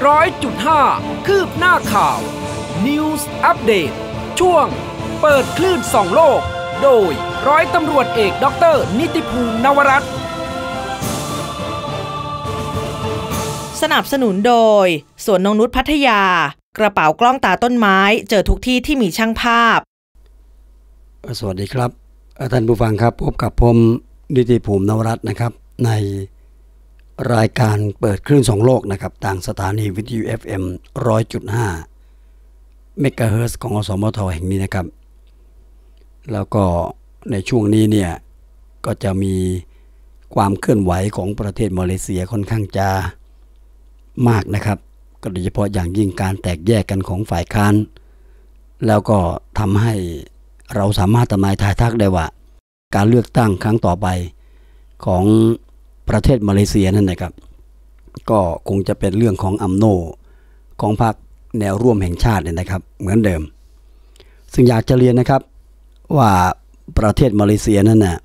100.5คืบหน้าข่าว News Update ช่วง เปิดคลื่นสองโลก โดยร้อยตำรวจเอกด็อเตอร์นิติภูมินวรัต สนับสนุนโดยสวนนงนุษพัทยา กระเป๋ากล้องตาต้นไม้เจอทุกที่ที่มีช่างภาพ สวัสดีครับ ท่านผู้ฟังครับพบกับผมนิติภูมินวรัตนะครับในรายการเปิดคลื่นสองโลกนะครับทางสถานีวิทยุ FM 100.5เมกะเฮิร์ของอสมท แห่งนี้นะครับ แล้วก็ในช่วงนี้เนี่ย ก็จะมีความเคลื่อนไหวของประเทศมาเลเซียค่อนข้างจะมากนะครับกโดยเฉพาะอย่างยิ่งการแตกแยกกันของฝ่ายค้าน แล้วก็ทำให้เราสามารถทำนายทายทักได้ว่า การเลือกตั้งครั้งต่อไปของประเทศมาเลเซียนั่นนะครับ ก็คงจะเป็นเรื่องของอัมโนของพรรคแนวร่วมแห่งชาติเนี่ยนะครับ เหมือนเดิม ซึ่งอยากจะเรียนนะครับว่าประเทศมาเลเซียนั่นนะะ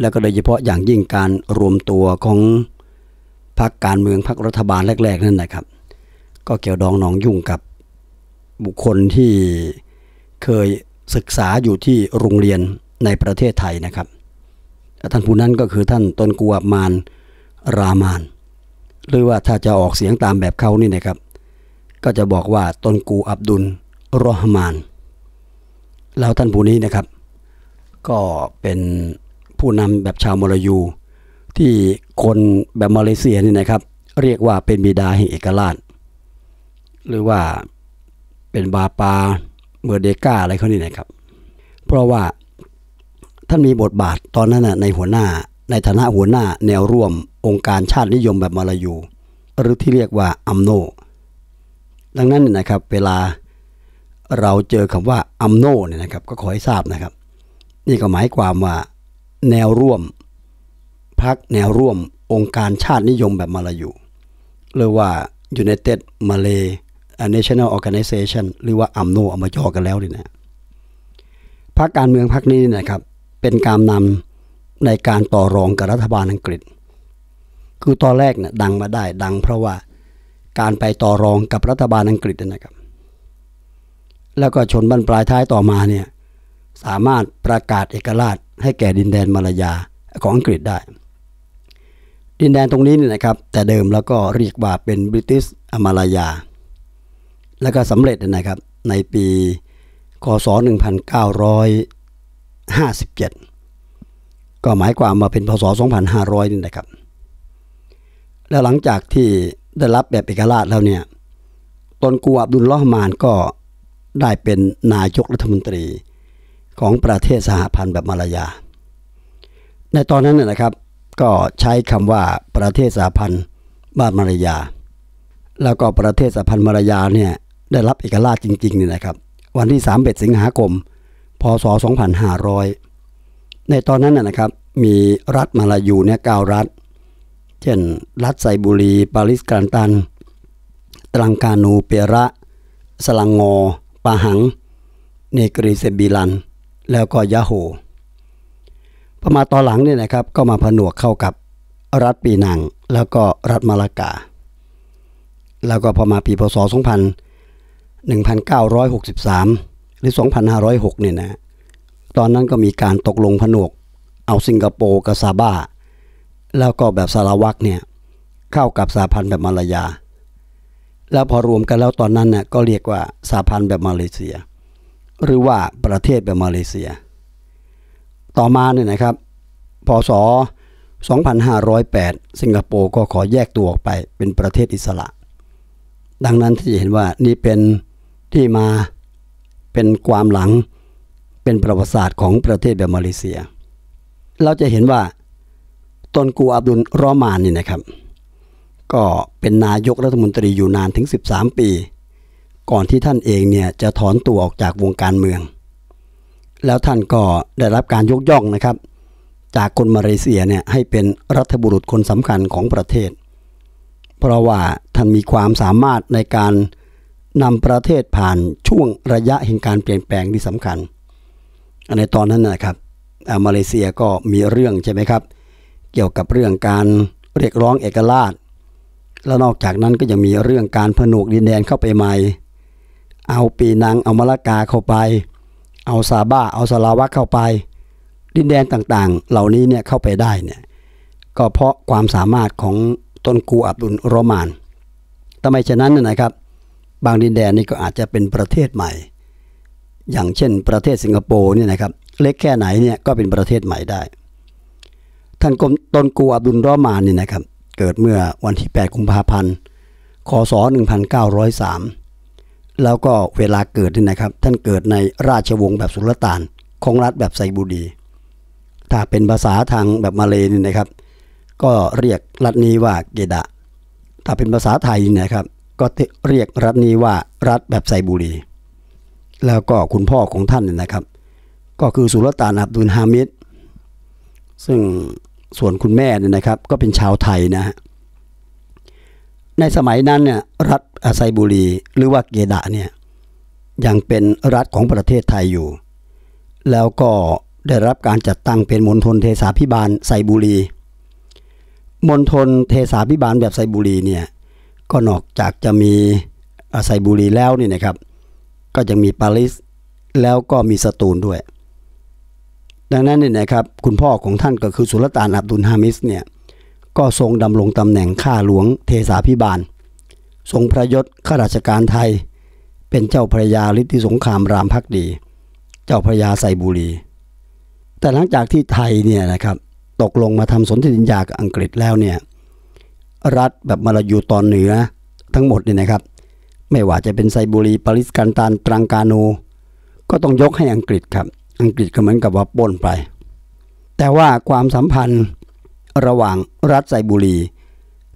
แล้วก็โดยเฉพาะอย่างยิ่งการรวมตัวของพรรคการเมืองพรรครัฐบาลแรกๆนั่นนะครับ ก็เกี่ยวดองหนองยุ่งกับบุคคลที่เคยศึกษาอยู่ที่โรงเรียนในประเทศไทยนะครับท่านผู้นั้นก็คือท่านตนกูอับมานรามานหรือว่าถ้าจะออกเสียงตามแบบเขานี่นะครับ ก็จะบอกว่าตนกูอับดุลรอฮมาน แล้วท่านผู้นี้นะครับ ก็เป็นผู้นำแบบชาวมลายู ที่คนแบบมาเลเซียนี่นะครับ เรียกว่าเป็นบิดาแห่งเอกราช หรือว่าเป็นบาปาเมอร์เดกาอะไรเขานี่นะครับ เพราะว่าท่านมีบทบาทตอนนั้นนะในหัวหน้า ในฐานะหัวหน้า แนวร่วมองค์การชาตินิยมแบบมาลายูหรือที่เรียกว่าอัมโน ดังนั้นนะครับ เวลาเราเจอคำว่าอัมโนเนี่ยนะครับ ก็ขอให้ทราบนะครับ นี่ก็หมายความว่า แนวร่วมพักแนวร่วมองค์การชาตินิยมแบบมาลายูหรือว่า United Malay National Organization หรือว่าอัมโนเอามาจอกันแล้วนี่นะพักการเมืองพักนี้นะครับเป็นการนำในการต่อรองกับรัฐบาลอังกฤษ คือตอนแรกเนี่ยดังมาได้ดังเพราะว่าการไปต่อรองกับรัฐบาลอังกฤษนะครับ แล้วก็ชนบรรปลายท้ายต่อมาเนี่ยสามารถประกาศเอกราชให้แก่ดินแดนมาลายาของอังกฤษได้ ดินแดนตรงนี้เนี่ยนะครับแต่เดิมแล้วก็เรียกว่าเป็นบริติชอมาลายา แล้วก็สำเร็จนะครับในปีคศ 1900 5 7 ก็หมายความมาเป็นพศ2500นี่นะครับแล้วหลังจากที่ได้รับแบบเอกราชแล้วเนี่ยตนกูอับดุลลอฮ์มานก็ได้เป็นนายกรัฐมนตรีของประเทศสหพันธ์แบบมาลายา ในตอนนั้นน่นะครับก็ใช้คำว่าประเทศสหพันธ์บ้านมาลายา แล้วก็ประเทศสหพันธ์มาลายาเนี่ยได้รับเอกราชจริงๆนี่นะครับ วันที่3เบ็ดสิงหาคมพศ2500 ในตอนนั้นนะครับ มีรัฐมาลายูเนี่ยเก้ารัฐ เช่น รัฐไซบุรี ปาริสกันตัน ตรังกานู เประ สลังงอปาหัง เนกรีเซบิลัน แล้วก็ยะโฮ พอมาตอนหลังเนี่ยนะครับก็มาผนวกเข้ากับรัฐปีนังแล้วก็รัฐมาลากา แล้วก็พอมาปีพศ 2000 1963หรือ2,506 เนี่ยนะตอนนั้นก็มีการตกลงผนวกเอาสิงคโปร์กับซาบ้าแล้วก็แบบสารวักเนี่ยเข้ากับสาพันธ์แบบมาลายาแล้วพอรวมกันแล้วตอนนั้นเนี่ยก็เรียกว่าสาพันธ์แบบมาเลเซีย หรือว่าประเทศแบบมาเลเซีย ต่อมาเนี่ยนะครับ พศ 2508 สิงคโปร์ก็ขอแยกตัวออกไปเป็นประเทศอิสระ ดังนั้นที่เห็นว่านี่เป็นที่มาเป็นความหลังเป็นประวัติศาสตร์ของประเทศแบบมาเลเซีย เราจะเห็นว่าตนกูอับดุลรอมานนี่นะครับ ก็เป็นนายกรัฐมนตรีอยู่นานถึง 13 ปี ก่อนที่ท่านเองเนี่ยจะถอนตัวออกจากวงการเมือง แล้วท่านก็ได้รับการยกย่องนะครับ จากคนมาเลเซียเนี่ยให้เป็นรัฐบุรุษคนสำคัญของประเทศ เพราะว่าท่านมีความสามารถในการนำประเทศผ่านช่วงระยะแห่งการเปลี่ยนแปลงที่สำคัญในตอนนั้นนะครับมาเลเซียก็มีเรื่องใช่ไหมครับ เกี่ยวกับเรื่องการเรียกร้องเอกราช แล้วนอกจากนั้นก็ยังมีเรื่องการผนวกดินแดนเข้าไปใหม่ เอาปีนังเอามาลากาเข้าไป เอาซาบ้าเอาสลาวะเข้าไป ดินแดนต่างๆเหล่านี้เนี่ยเข้าไปได้เนี่ย ก็เพราะความสามารถของต้นกูอับดุลโรมานทำไมฉะนั้นนะครับบางดินแดนนี่ก็อาจจะเป็นประเทศใหม่ อย่างเช่นประเทศสิงคโปร์เนี่ยนะครับเล็กแค่ไหนเนี่ยก็เป็นประเทศใหม่ได้ ท่านกมตนกูอับดุลรอมานเนี่ยนะครับ เกิดเมื่อวันที่8กุมภาพันธ์ คศ1903 แล้วก็เวลาเกิดนี่นะครับ ท่านเกิดในราชวงศ์แบบสุลต่าน ของรัฐแบบไซบูดี ถ้าเป็นภาษาทางแบบมาเลยนี่นะครับ ก็เรียกรัฐนี้ว่าเกดะ ถ้าเป็นภาษาไทยนี่นะครับก็เรียกรัฐนี้ ว่ารัฐแบบไซบุรีแล้วก็คุณพ่อของท่านเนี่ยนะครับ ก็คือสุลต่านอับดุลฮามิดซึ่งส่วนคุณแม่เนี่ยนะครับ ก็เป็นชาวไทยนะฮะในสมัยนั้นเนี่ยรัฐอาไซบุรีหรือว่าเกดะเนี่ยยังเป็นรัฐของประเทศไทยอยู่ แล้วก็ได้รับการจัดตั้ง เป็นมณฑลเทศาพิบาลไซบุรีมณฑลเทศาพิบาลแบบไซบุรีเนี่ยก็นอกจากจะมีไซบุรีแล้วนี่นะครับ ก็ยังมีปารีสแล้วก็มีสตูลด้วย ดังนั้นนี่นะครับคุณพ่อของท่านก็คือสุลต่านอับดุลฮามิสเนี่ยก็ทรงดำรงตำแหน่งข้าหลวงเทสาพิบาล ทรงพระยศข้าราชการไทย เป็นเจ้าพระยาฤทธิสงครามรามพักดี เจ้าพระยาไซบุรี แต่หลังจากที่ไทยเนี่ยนะครับตกลงมาทำสนธิสัญญากับอังกฤษแล้วเนี่ยรัฐแบบมาลายูตอนเหนือทั้งหมดนี่นะครับ ไม่ว่าจะเป็น ไซบุรีปาริสกันตานตรังกาโนก็ต้องยกให้อังกฤษครับ อังกฤษก็เหมือนกับว่าป้นไป แต่ว่าความสัมพันธ์ระหว่างรัฐไซบุรี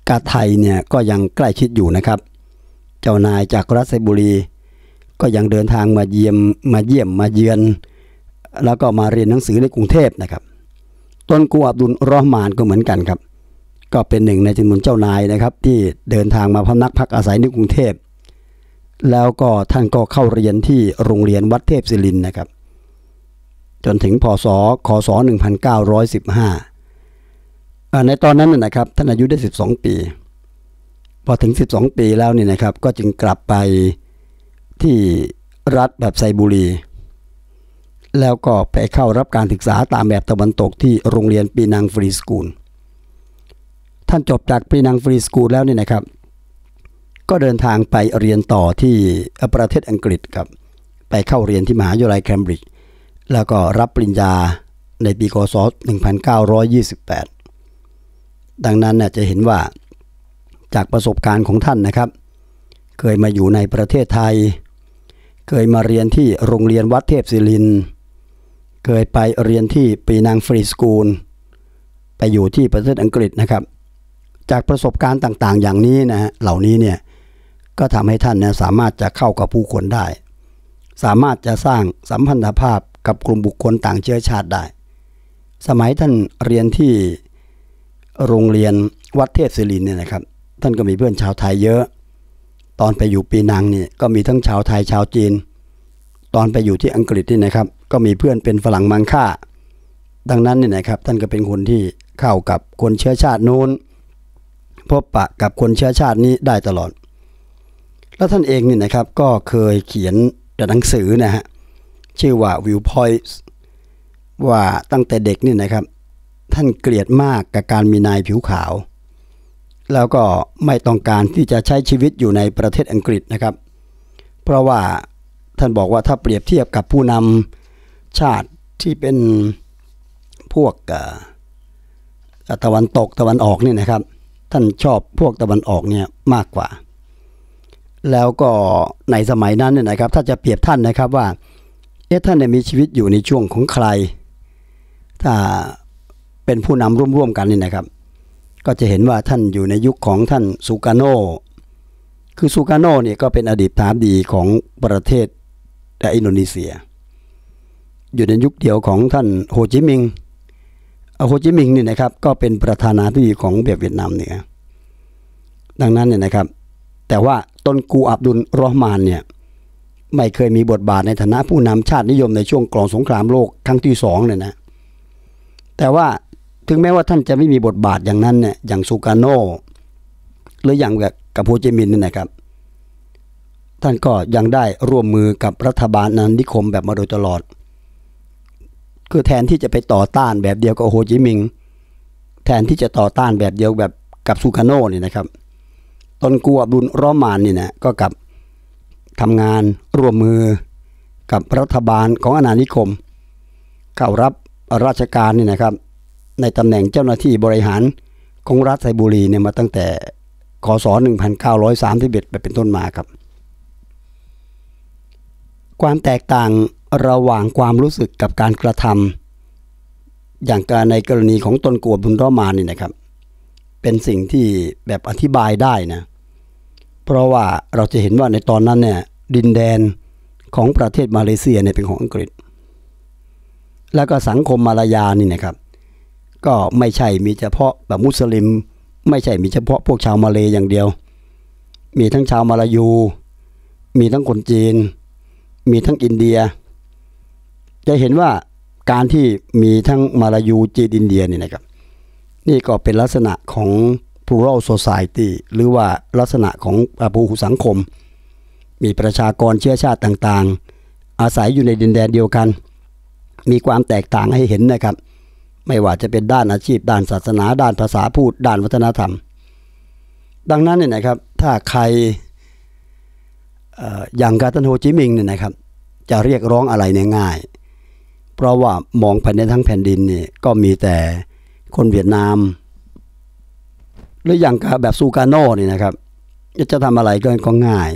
กับไทยเนี่ย ก็ยังใกล้ ชิดอยู่นะครับ เจ้านายจากรัฐไซบุรี ก็ยังเดินทางมา เยี่ยมมาเยี่ยมมาเยือน แล้วก็มาเรียนหนังสือในกรุงเทพนะครับต้นกูอับดุลรอหมานก็เหมือนกันครับก็เป็นหนึ่งในจำนวนเจ้านายนะครับที่เดินทางมาพำนักพักอาศัยในกรุงเทพแล้วก็ท่านก็เข้าเรียนที่โรงเรียนวัดเทพศิรินนะครับจนถึงพศ คศ1915ในตอนนั้นนะครับท่านอายุได้ 12 ปี พอถึง 12 ปีแล้วนี่นะครับก็จึงกลับไปที่รัฐแบบไซบุรีแล้วก็ไปเข้ารับการศึกษาตามแบบตะวันตกที่โรงเรียนปีนังฟรีสกูลท่านจบจากปรีนังฟรีสกูลแล้วนี่นะครับ ก็เดินทางไปเรียนต่อที่ประเทศอังกฤษครับ ไปเข้าเรียนที่มหาวิทยาลัยแคมบริดจ์ แล้วก็รับปริญญาในปีคศ1928 ดังนั้นน่จะเห็นว่าจากประสบการณ์ของท่านนะครับ เคยมาอยู่ในประเทศไทย เคยมาเรียนที่โรงเรียนวัดเทพศิริน เคยไปเรียนที่ปีนังฟรีสกูล ไปอยู่ที่ประเทศอังกฤษนะครับจากประสบการณ์ต่างๆอย่างนี้นะฮะ เหล่านี้เนี่ยก็ทำให้ท่านนะสามารถจะเข้ากับผู้คนได้ สามารถจะสร้างสัมพันธภาพกับกลุ่มบุคคลต่างเชื้อชาติได้ สมัยท่านเรียนที่โรงเรียนวัดเทศศิรินเนี่ยนะครับ ท่านก็มีเพื่อนชาวไทยเยอะ ตอนไปอยู่ปีนังเนี่ยก็มีทั้งชาวไทยชาวจีน ตอนไปอยู่ที่อังกฤษนี่นะครับ ก็มีเพื่อนเป็นฝรั่งมังค่า ดังนั้นเนี่ยนะครับท่านก็เป็นคนที่เข้ากับคนเชื้อชาตินู้นพบปะกับคนเชื้อชาตินี้ได้ตลอด แล้วท่านเองนี่นะครับ ก็เคยเขียนหนังสือนะฮะชื่อว่า Viewpoints ว่าตั้งแต่เด็กนี่นะครับ ท่านเกลียดมากกับการมีนายผิวขาว แล้วก็ไม่ต้องการที่จะใช้ชีวิตอยู่ในประเทศอังกฤษนะครับ เพราะว่าท่านบอกว่าถ้าเปรียบเทียบกับผู้นำชาติที่เป็นพวกตะวันตกตะวันออกนี่นะครับท่านชอบพวกตะวันออกเนี่ยมากกว่า แล้วก็ในสมัยนั้นเนี่ยนะครับถ้าจะเปรียบท่านนะครับว่า เอ๊ะท่านเนี่ยมีชีวิตอยู่ในช่วงของใคร ถ้าเป็นผู้นำร่วมๆกันนี่นะครับ ก็จะเห็นว่าท่านอยู่ในยุคของท่านสุกาโน คือสุกาโนเนี่ยก็เป็นอดีตทาดีของประเทศ อินโดนีเซีย อยู่ในยุคเดียวของท่านโฮจิมิน์โฮจิมินห์นี่นะครับก็เป็นประธานาธิบดีของเบียเวียดนามเนี่ยดังนั้นเนี่ยนะครับ แต่ว่าต้นกูอับดุลรอห์มานเนี่ยไม่เคยมีบทบาทในฐานะผู้นำชาตินิยมในช่วงกลองสงครามโลกครั้งที่สองเนี่ยนะแต่ว่าถึงแม้ว่าท่านจะไม่มีบทบาทอย่างนั้นเนี่ยอย่างซูการโนหรืออย่างแบบกับโฮจิมินห์นี่นะครับ ท่านก็ยังได้ร่วมมือกับรัฐบาลนันนิคมแบบมาโดยตลอดคือแทนที่จะไปต่อต้านแบบเดียวกับโฮจิมิง แทนที่จะต่อต้านแบบเดียวแบบกับซูคาโน่เนี่ยนะครับ ตนกัวับดุลรอมานนี่นะก็กับทำงานร่วมมือกับรัฐบาลของอาณานิคมเข้ารับราชการนี่นะครับ ในตำแหน่งเจ้าหน้าที่บริหารของรัฐไซบุรีเนี่ยมาตั้งแต่คศ1931ไปเป็นต้นมาครับความแตกต่างระหว่างความรู้สึกกับการกระทำ อย่างการในกรณีของตนกวดบุญรอมานี่นะครับ เป็นสิ่งที่แบบอธิบายได้นะเพราะว่าเราจะเห็นว่าในตอนนั้นเนี่ยดินแดนของประเทศมาเลเซียเนี่ยเป็นของอังกฤษ แล้วก็สังคมมาลายานี่นะครับ ก็ไม่ใช่มีเฉพาะแบบมุสลิม ไม่ใช่มีเฉพาะพวกชาวมาเลยอย่างเดียว มีทั้งชาวมาลายู มีทั้งคนจีนมีทั้งอินเดีย จะเห็นว่าการที่มีทั้งมาลายูจีนอินเดียนี่นะครับนี่ก็เป็นลักษณะของ plural society หรือว่าลักษณะของภูหุสังคม มีประชากรเชื้อชาติต่างๆ อาศัยอยู่ในดินแดนเดียวกัน มีความแตกต่างให้เห็นนะครับ ไม่ว่าจะเป็นด้านอาชีพ ด้านศาสนา ด้านภาษาพูด ด้านวัฒนธรรม ดังนั้นเนี่ยนะครับ ถ้าใครอย่างการตันโฮจิมินห์เนี่ยนะครับ จะเรียกร้องอะไรง่าย เพราะว่ามองไปในทั้งแผ่นดินนี่ก็มีแต่คนเวียดนาม หรืออย่างแบบซูการโน่เนี่ยนะครับจะทำอะไรก็ก็ง่าย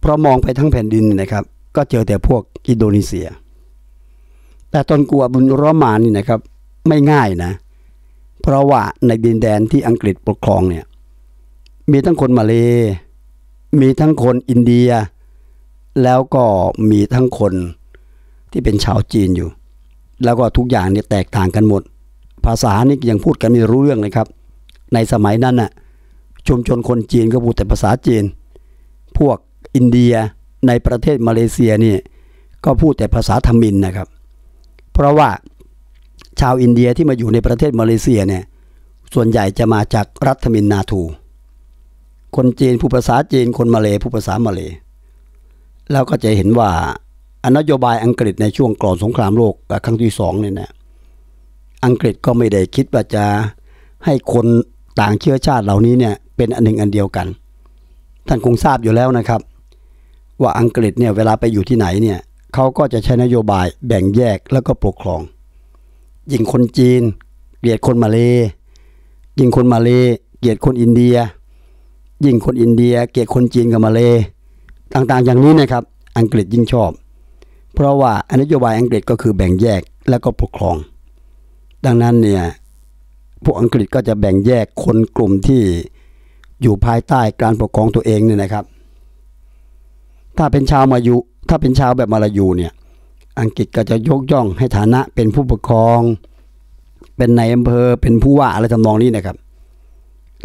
เพราะมองไปทั้งแผ่นดินนะครับ ก็เจอแต่พวกอินโดนีเซีย แต่ตอนกัวบุญรอมานนี่นะครับ ไม่ง่ายนะ เพราะว่าในดินแดนที่อังกฤษปกครองเนี่ย มีทั้งคนมาเลมีทั้งคนอินเดียแล้วก็มีทั้งคนที่เป็นชาวจีนอยู่ แล้วก็ทุกอย่างเนี่ยแตกต่างกันหมด ภาษานี่ยังพูดกันไม่รู้เรื่องเลยครับ ในสมัยนั้นน่ะชุมชนคนจีนก็พูดแต่ภาษาจีน พวกอินเดียในประเทศมาเลเซียนี่ก็พูดแต่ภาษาธรมินนะครับ เพราะว่าชาวอินเดียที่มาอยู่ในประเทศมาเลเซียเนี่ยส่วนใหญ่จะมาจากรัฐธรมินนาทูคนจีนผู้ภาษาจีน คนมาเล ผู้ภาษามาเลเราก็จะเห็นว่าอนโยบายอังกฤษในช่วงก่อนสงครามโลกครั้งที่สองเนี่ยนะอังกฤษก็ไม่ได้คิดว่าจะให้คนต่างเชื้อชาติเหล่านี้เนี่ยเป็นอันหนึ่งอันเดียวกัน ท่านคงทราบอยู่แล้วนะครับ ว่าอังกฤษเนี่ยเวลาไปอยู่ที่ไหนเนี่ยเขาก็จะใช้นโยบายแบ่งแยกแล้วก็ปกครอง ยิงคนจีนเกลียดคนมาเล ยิงคนมาเลเกลียดคนอินเดียยิ่งคนอินเดียเกลียดคนจีนกับมาเลยต่างๆ อย่างนี้นะครับ อังกฤษยิ่งชอบ เพราะว่านโยบายอังกฤษก็คือแบ่งแยกแล้วก็ปกครอง ดังนั้นเนี่ยพวกอังกฤษก็จะแบ่งแยกคนกลุ่มที่อยู่ภายใต้การปกครองตัวเองเนี่ยนะครับ ถ้าเป็นชาวมายุถ้าเป็นชาวแบบมาลายูเนี่ยอังกฤษก็จะยกย่องให้ฐานะเป็นผู้ปกครอง เป็นนายอำเภอ เป็นผู้ว่าอะไรทำนองนี้นะครับ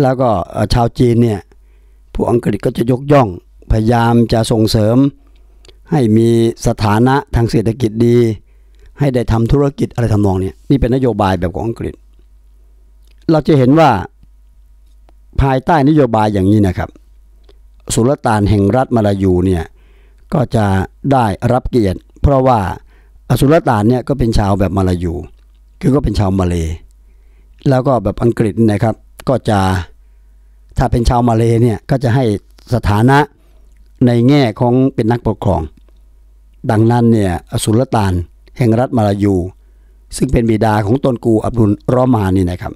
แล้วก็ชาวจีนเนี่ยู้อังกฤษก็จะยกย่องพยายามจะส่งเสริม ให้มีสถานะทางเศรษฐกิจดี ให้ได้ทำธุรกิจอะไรทำนองนี้นี่เป็นนโยบายแบบของอังกฤษ เราจะเห็นว่าภายใต้นโยบายอย่างนี้นะครับสุลต่านแห่งรัฐมาลายูเนี่ยก็จะได้รับเกียรติ เพราะว่าอสุลต่านเนี่ยก็เป็นชาวแบบมาลายู คือก็เป็นชาวมาเลแล้วก็แบบอังกฤษนะครับก็จะถ้าเป็นชาวมาเลเนี่ยก็จะให้สถานะในแง่ของเป็นนักปกครอง ดังนั้นเนี่ยอสุลตาน แห่งรัฐมาลายู ซึ่งเป็นบิดาของตนกูอับดุลรอมานี่นะครับ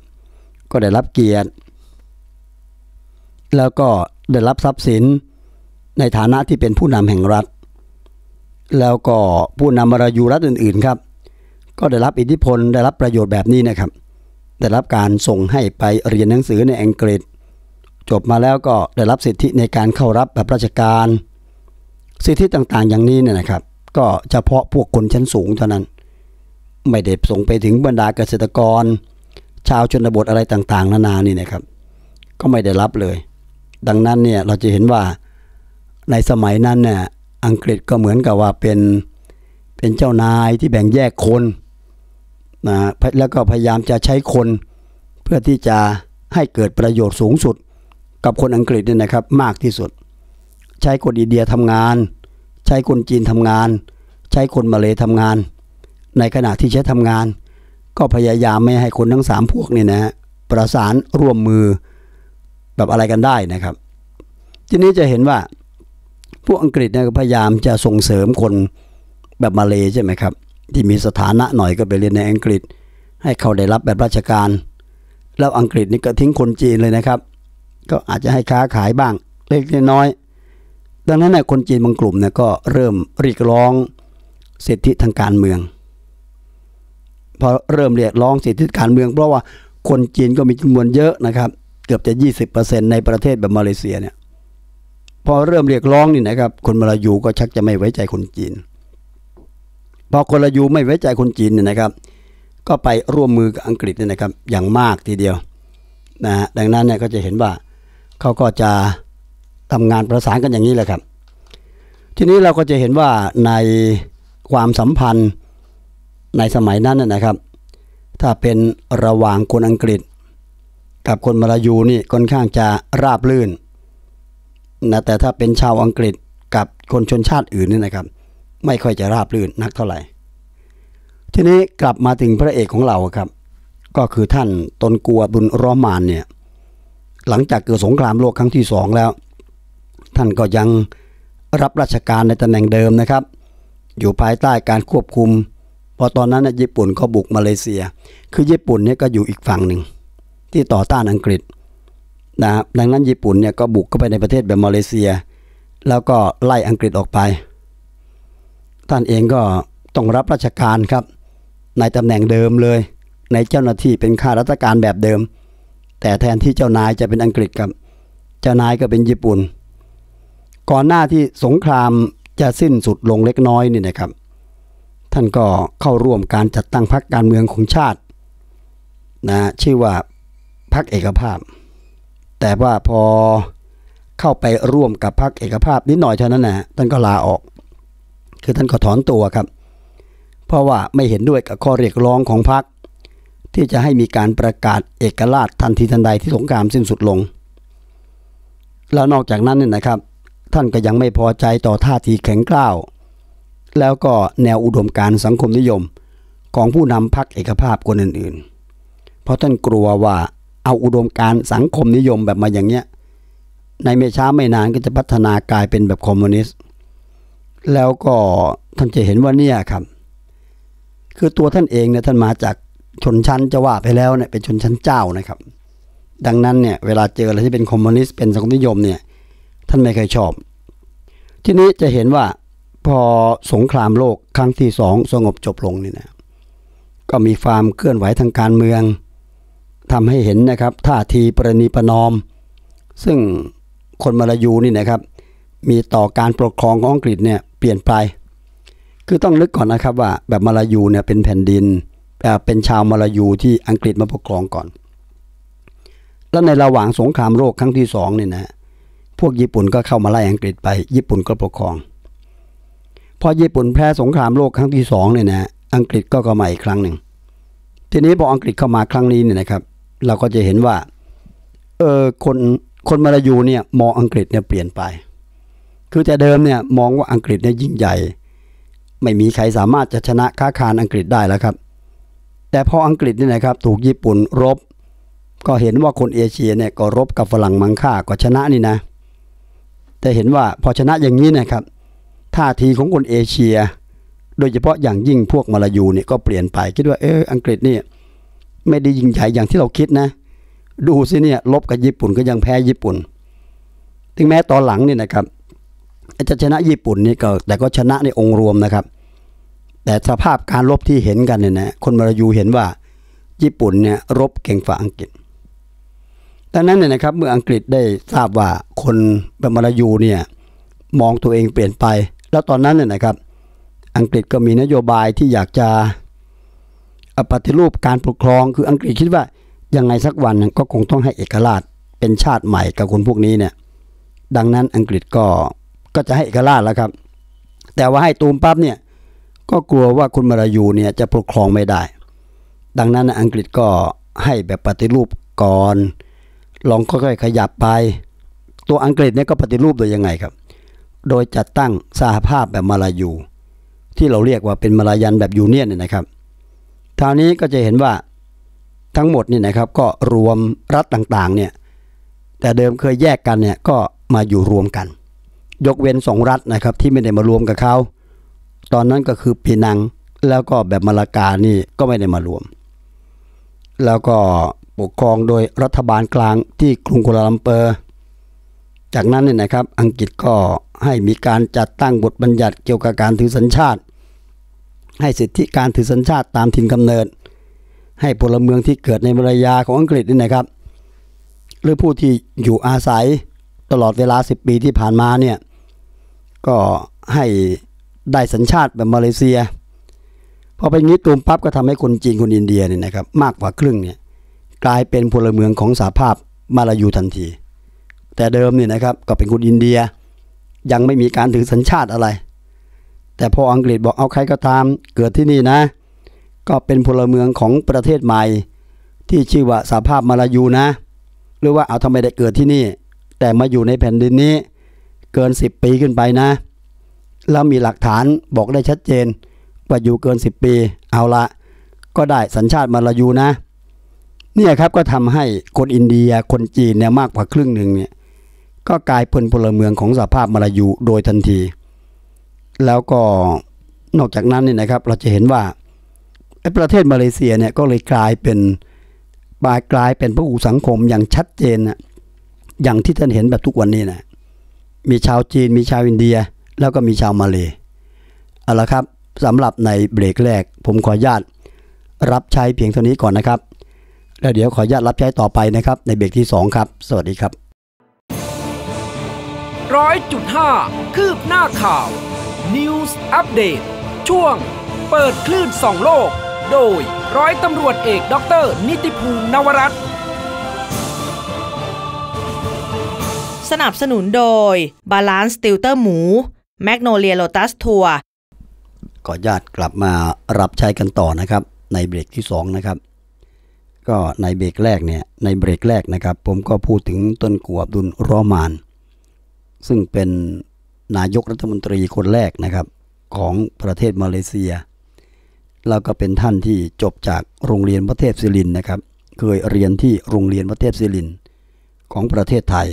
ก็ได้รับเกียรติแล้วก็ได้รับทรัพย์สินในฐานะที่เป็นผู้นำแห่งรัฐ แล้วก็ผู้นำมาลายูรัฐอื่นๆครับ ก็ได้รับอิทธิพลได้รับประโยชน์แบบนี้นะครับได้รับการส่งให้ไปเรียนหนังสือในอังกฤษจบมาแล้วก็ได้รับสิทธิในการเข้ารับแบบราชการสิทธิต่างๆอย่างนี้เนี่ยนะครับก็เฉพาะพวกคนชั้นสูงเท่านั้นไม่ได้ส่งไปถึงบรรดาเกษตรกร ชาวชนบทอะไรต่างๆ นานานี่นะครับก็ไม่ได้รับเลย ดังนั้นเนี่ยเราจะเห็นว่าในสมัยนั้นเนี่ยอังกฤษก็เหมือนกับว่าเป็น เป็นเจ้านายที่แบ่งแยกคนนะแล้วก็พยายามจะใช้คนเพื่อที่จะให้เกิดประโยชน์สูงสุดกับคนอังกฤษเนี่ยนะครับมากที่สุด ใช้คนอินเดียทำงาน ใช้คนจีนทำงาน ใช้คนมาเลย์ทำงาน ในขณะที่ใช้ทำงาน ก็พยายามไม่ให้คนทั้งสามพวกนี่นะประสานร่วมมือแบบอะไรกันได้นะครับ ทีนี้จะเห็นว่าพวกอังกฤษเนี่ยพยายามจะส่งเสริมคนแบบมาเลยใช่ไหมครับ ที่มีสถานะหน่อยก็ไปเรียนในอังกฤษ ให้เขาได้รับแบบราชการ แล้วอังกฤษนี่ก็ทิ้งคนจีนเลยนะครับก็อาจจะให้ค้าขายบ้างเล็กน้อย ดังนั้นนะคนจีนบางกลุ่มเนี่ยก็เริ่มเรียกร้องสิทธิทางการเมือง พอเริ่มเรียกร้องสิทธิการเมือง เพราะว่าคนจีนก็มีจำนวนเยอะนะครับ เกือบจะ 20%ในประเทศแบบมาเลเซียเนี่ยพอเริ่มเรียกร้องนี่นะครับ คนมาลายูก็ชักจะไม่ไว้ใจคนจีนพอคนมาลายูไม่ไว้ใจคนจีนเนี่ยนะครับ ก็ไปร่วมมือกับอังกฤษเนี่ยนะครับ อย่างมากทีเดียวนะดังนั้นเนี่ยก็จะเห็นว่าเขาก็จะทำงานประสานกันอย่างนี้แหละครับ ทีนี้เราก็จะเห็นว่าในความสัมพันธ์ในสมัยนั้นนะครับ ถ้าเป็นระหว่างคนอังกฤษ กับคนมาลายูนี่ค่อนข้างจะราบลื่นนะแต่ถ้าเป็นชาวอังกฤษกับคนชนชาติอื่นนี่นะครับ ไม่ค่อยจะราบลื่นนักเท่าไหร่ ทีนี้กลับมาถึงพระเอกของเราครับ ก็คือท่านตนกัวบุญรอมานเนี่ยหลังจากเกิดสงครามโลกครั้งที่สองแล้ว ท่านก็ยังรับราชการในตำแหน่งเดิมนะครับ อยู่ภายใต้การควบคุม พอตอนนั้นญี่ปุ่นก็บุกมาเลเซีย คือญี่ปุ่นเนี่ยก็อยู่อีกฝั่งหนึ่ง ที่ต่อต้านอังกฤษนะดังนั้นญี่ปุ่นเนี่ยก็บุกเข้าไปในประเทศแบบมาเลเซีย แล้วก็ไล่อังกฤษออกไป ท่านเองก็ต้องรับราชการครับในตำแหน่งเดิมเลย ในเจ้าหน้าที่เป็นข้าราชการแบบเดิมแต่แทนที่เจ้านายจะเป็นอังกฤษครับเจ้านายก็เป็นญี่ปุ่น ก่อนหน้าที่สงครามจะสิ้นสุดลงเล็กน้อยนี่นะครับ ท่านก็เข้าร่วมการจัดตั้งพรรคการเมืองของชาตินะชื่อว่าพรรคเอกภาพ แต่ว่าพอเข้าไปร่วมกับพรรคเอกภาพนิดหน่อยเท่านั้นนะท่านก็ลาออก คือท่านก็ถอนตัวครับ เพราะว่าไม่เห็นด้วยกับข้อเรียกร้องของพรรคที่จะให้มีการประกาศเอกราชทันทีทันใดที่สงครามสิ้นสุดลง แล้วนอกจากนั้นเนี่ยนะครับ ท่านก็ยังไม่พอใจต่อท่าทีแข็งกร้าว แล้วก็แนวอุดมการสังคมนิยมของผู้นำพรรคเอกภาพคนอื่นๆ เพราะท่านกลัวว่าเอาอุดมการสังคมนิยมแบบมาอย่างเนี้ย ในไม่ช้าไม่นานก็จะพัฒนากลายเป็นแบบคอมมิวนิสต์ แล้วก็ท่านจะเห็นว่าเนี่ยครับ คือตัวท่านเองเนี่ยท่านมาจากชนชั้นจะว่าไปแล้วเนี่ยเป็นชนชั้นเจ้านะครับ ดังนั้นเนี่ยเวลาเจออะไรที่เป็นคอมมิวนิสต์เป็นสังคมนิยมเนี่ยท่านไม่เคยชอบ ทีนี้จะเห็นว่าพอสงครามโลก ครั้งที่สองสงบจบลงนี่นะก็มีความเคลื่อนไหวทางการเมือง ทำให้เห็นนะครับ ท่าทีประนีประนอม ซึ่งคนมาลายูนี่นะครับ มีต่อการปกครองของอังกฤษเนี่ยเปลี่ยนไป คือต้องนึกก่อนนะครับว่า แบบมาลายูเนี่ยเป็นแผ่นดินเป็นชาวมาลายูที่อังกฤษมาปกครองก่อน แล้วในระหว่างสงครามโลกครั้งที่สองเนี่ยนะ พวกญี่ปุ่นก็เข้ามาไล่อังกฤษไปญี่ปุ่นก็ปกครอง พอญี่ปุ่นแพ้สงครามโลกครั้งที่สองเนี่ยนะ อังกฤษก็เข้ามาอีกครั้งหนึ่งทีนี้พออังกฤษเข้ามาครั้งนี้เนี่ยนะครับ เราก็จะเห็นว่าเออคนคนมาลายูเนี่ยมองอังกฤษเนี่ยเปลี่ยนไป คือแต่เดิมเนี่ยมองว่าอังกฤษเนี่ยยิ่งใหญ่ ไม่มีใครสามารถจะชนะค้าคารอังกฤษได้แล้วครับแต่พออังกฤษนี่นะครับถูกญี่ปุ่นรบ ก็เห็นว่าคนเอเชียเนี่ยก็รบกับฝรั่งมังค่าก็ชนะนี่นะ แต่เห็นว่าพอชนะอย่างนี้นะครับ ท่าทีของคนเอเชีย โดยเฉพาะอย่างยิ่งพวกมาลายูเนี่ยก็เปลี่ยนไปคิดว่าเอออังกฤษนี่ไม่ได้ยิ่งใหญ่อย่างที่เราคิดนะ ดูสิเนี่ยรบกับญี่ปุ่นก็ยังแพ้ญี่ปุ่นถึงแม้ตอนหลังเนี่ยนะครับจะชนะญี่ปุ่นนี่ก็แต่ก็ชนะในองค์รวมนะครับแต่สภาพการรบที่เห็นกันเนี่ยนะคนมาลายูเห็นว่าญี่ปุ่นเนี่ยรบเก่งฝ่าอังกฤษ ดังนั้นเนี่ยนะครับเมื่ออังกฤษได้ทราบว่าคนมาลายูเนี่ยมองตัวเองเปลี่ยนไป แล้วตอนนั้นเนี่ยนะครับอังกฤษก็มีนโยบายที่อยากจะปฏิรูปการปกครองคืออังกฤษคิดว่ายังไงสักวันก็คงต้องให้เอกราชเป็นชาติใหม่กับคนพวกนี้เนี่ย ดังนั้นอังกฤษก็ก็จะให้เอกราชแล้วครับ แต่ว่าให้ตูมปั๊บเนี่ยก็กลัวว่าคุณมาลายูเนี่ยจะปกครองไม่ได้ ดังนั้นอังกฤษก็ให้แบบปฏิรูปก่อน ลองค่อยๆ ขยับไป ตัวอังกฤษเนี่ยก็ปฏิรูปโดยยังไงครับ โดยจัดตั้งสหภาพแบบมาลายูที่เราเรียกว่าเป็นมาลายันแบบยูเนียนเนี่ยนะครับ ทาวนี้ก็จะเห็นว่าทั้งหมดนี่นะครับก็รวมรัฐต่างๆเนี่ยแต่เดิมเคยแยกกันเนี่ยก็มาอยู่รวมกัน ยกเว้นสองรัฐนะครับที่ไม่ได้มารวมกับเขาตอนนั้นก็คือพีนังแล้วก็แบบมาลากา นี่ ก็ไม่ได้มารวม แล้วก็ปกครองโดยรัฐบาลกลางที่กรุงกุลาลัมเปอร์ จากนั้นเนี่ยนะครับอังกฤษก็ให้มีการจัดตั้งบทบัญญัติเกี่ยวกับการถือสัญชาติ ให้สิทธิการถือสัญชาติตามถิ่นกำเนิด ให้พลเมืองที่เกิดในมรยาของอังกฤษนี่นะครับหรือผู้ที่อยู่อาศัยตลอดเวลา 10 ปีที่ผ่านมาเนี่ยก็ให้ได้สัญชาติ แบบมาเลเซียพอเปงี้ตูมปั๊บก็ทำให้คนจีนคนอินเดียเนี่ยนะครับมากกว่าครึ่งเนี่ยกลายเป็นพลเมืองของสาภาพมาลายูทันที แต่เดิมเนี่ยนะครับ ก็เป็นคนอินเดีย ยังไม่มีการถือสัญชาติอะไร แต่พออังกฤษบอกเอาใครก็ตามเกิดที่นี่นะ ก็เป็นพลเมืองของประเทศใหม่ที่ชื่อว่าสาภาพมาลายูนะ หรือว่าเอาทำไมได้เกิดที่นี่ แต่มาอยู่ในแผ่นดินนี้เกิน 10 ปีขึ้นไปนะเรามีหลักฐานบอกได้ชัดเจน ว่าอยู่เกิน 10 ปี เอาละ ก็ได้สัญชาติมาลายูนะ เนี่ยครับก็ทำให้คนอินเดียคนจีนเนี่ยมากกว่าครึ่งหนึ่งเนี่ย ก็กลายเป็นพลเมืองของสภาพมาลายูโดยทันที แล้วก็นอกจากนั้นเนี่ยนะครับ เราจะเห็นว่า ประเทศมาเลเซียเนี่ยก็เลยกลายเป็นบายกลายเป็นพอุสังคมอย่างชัดเจนนะอย่างที่ท่านเห็นแบบทุกวันนี้นะมีชาวจีนมีชาวอินเดียแล้วก็มีชาวมาเลเอาละครับสำหรับในเบรกแรก ผมขอญาตรับใช้เพียงเท่านี้ก่อนนะครับ แล้วเดี๋ยวขอญาตรับใช้ต่อไปนะครับในเบรกที่ 2 ครับ สวัสดีครับร้อยจุดห้าคืบหน้าข่าว News Update ช่วง เปิดคลื่นสองโลกโดยร้อยตำรวจเอกด็อเตอร์นิติภูมินวรัตสนับสนุนโดย Balance วเตอร์หมูแมกโนเลียโลตัสทัวร์ก็ญาติกลับมารับใช้กันต่อนะครับ ในเบรกที่2นะครับก็ในเบรกแรกเนี่ย ในเบรกแรกนะครับ ผมก็พูดถึงต้นกัวดุลรอมาน ซึ่งเป็นนายกรัฐมนตรีคนแรกนะครับ ของประเทศมาเลเซียแล้วก็เป็นท่านที่จบจากโรงเรียนประเทศซิลินนะครับ เคยเรียนที่โรงเรียนประเทศซิลินของประเทศไทย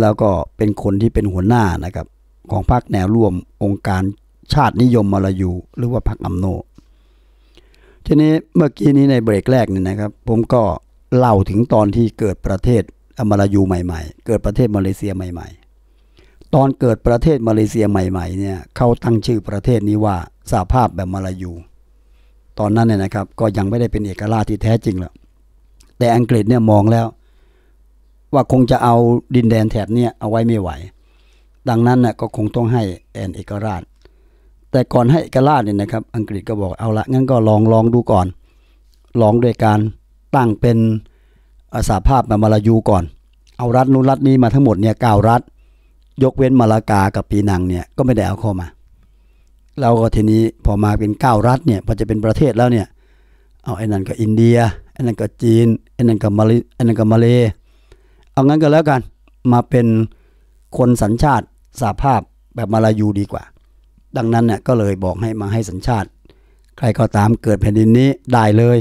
แล้วก็เป็นคนที่เป็นหัวหน้านะครับของพรรคแนวร่วมองค์การชาตินิยมมาลายู หรือว่าพรรคอัมโนทีนี้เมื่อกี้นี้ในเบรกแรกเนี่ยนะครับ ผมก็เล่าถึงตอนที่เกิดประเทศมาลายูใหม่ ๆ เกิดประเทศมาเลเซียใหม่ ๆ ตอนเกิดประเทศมาเลเซียใหม่ ๆเนี่ยเขาตั้งชื่อประเทศนี้ว่าสาภาพแบบมาลายู ตอนนั้นเนี่ยนะครับ ก็ยังไม่ได้เป็นเอกราชที่แท้จริงหรอกแต่อังกฤษเนี่ยมองแล้วว่าคงจะเอาดินแดนแถบเนี่ยเอาไว้ไม่ไหวดังนั้นน่ยก็คงต้องให้แอนเอกราช แต่ก่อนให้เอกราชเนี่ยนะครับอังกฤษก็บอกเอาละงั้นก็ลองลองดูก่อน ลองด้วยการตั้งเป็นอาสาภาพมามาลายูก่อน เอารัฐนู้นรัฐนี้มาทั้งหมดเนี่ยเก้ารัฐ ยกเว้นมาลากา กับปีนังเนี่ยก็ไม่ได้เอาเข้ามา เราก็ทีนี้พอมาเป็นเก้ารัฐเนี่ยพอจะเป็นประเทศแล้วเนี่ย เอาไอ้นั่นก็อินเดียไอ้นั่นก็จีนไอ้นั่นก็มาลีไอ้นั่นก็มาเลเอางั้นก็แล้วกันมาเป็นคนสัญชาติสาภาพแบบมาลายูดีกว่า ดังนั้นเนี่ยก็เลยบอกให้มาให้สัญชาติ ใครก็ตามเกิดแผ่นดินนี้ได้เลย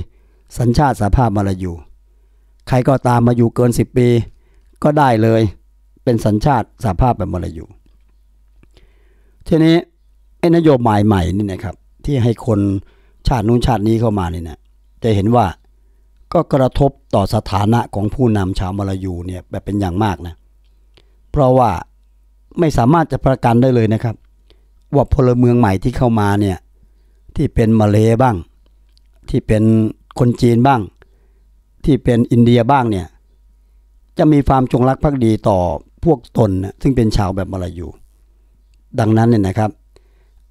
สัญชาติสาภาพมาลายู ใครก็ตามมาอยู่เกิน 10 ปีก็ได้เลยเป็นสัญชาติสาภาพแบบมาลายูทีนี้ไอ้นโยบายใหม่นี่นะครับที่ให้คนชาตินู้นชาตินี้เข้ามานี่นะจะเห็นว่าก็กระทบต่อสถานะของผู้นำชาวมาลายูเนี่ยแบบเป็นอย่างมากนะเพราะว่าไม่สามารถจะประกันได้เลยนะครับ ว่าพลเมืองใหม่ที่เข้ามาเนี่ยที่เป็นมาเลบ้าง ที่เป็นคนจีนบ้าง ที่เป็นอินเดียบ้างเนี่ยจะมีความจงรักภักดีต่อพวกตนซึ่งเป็นชาวแบบมาลายูดังนั้นเนี่ยนะครับ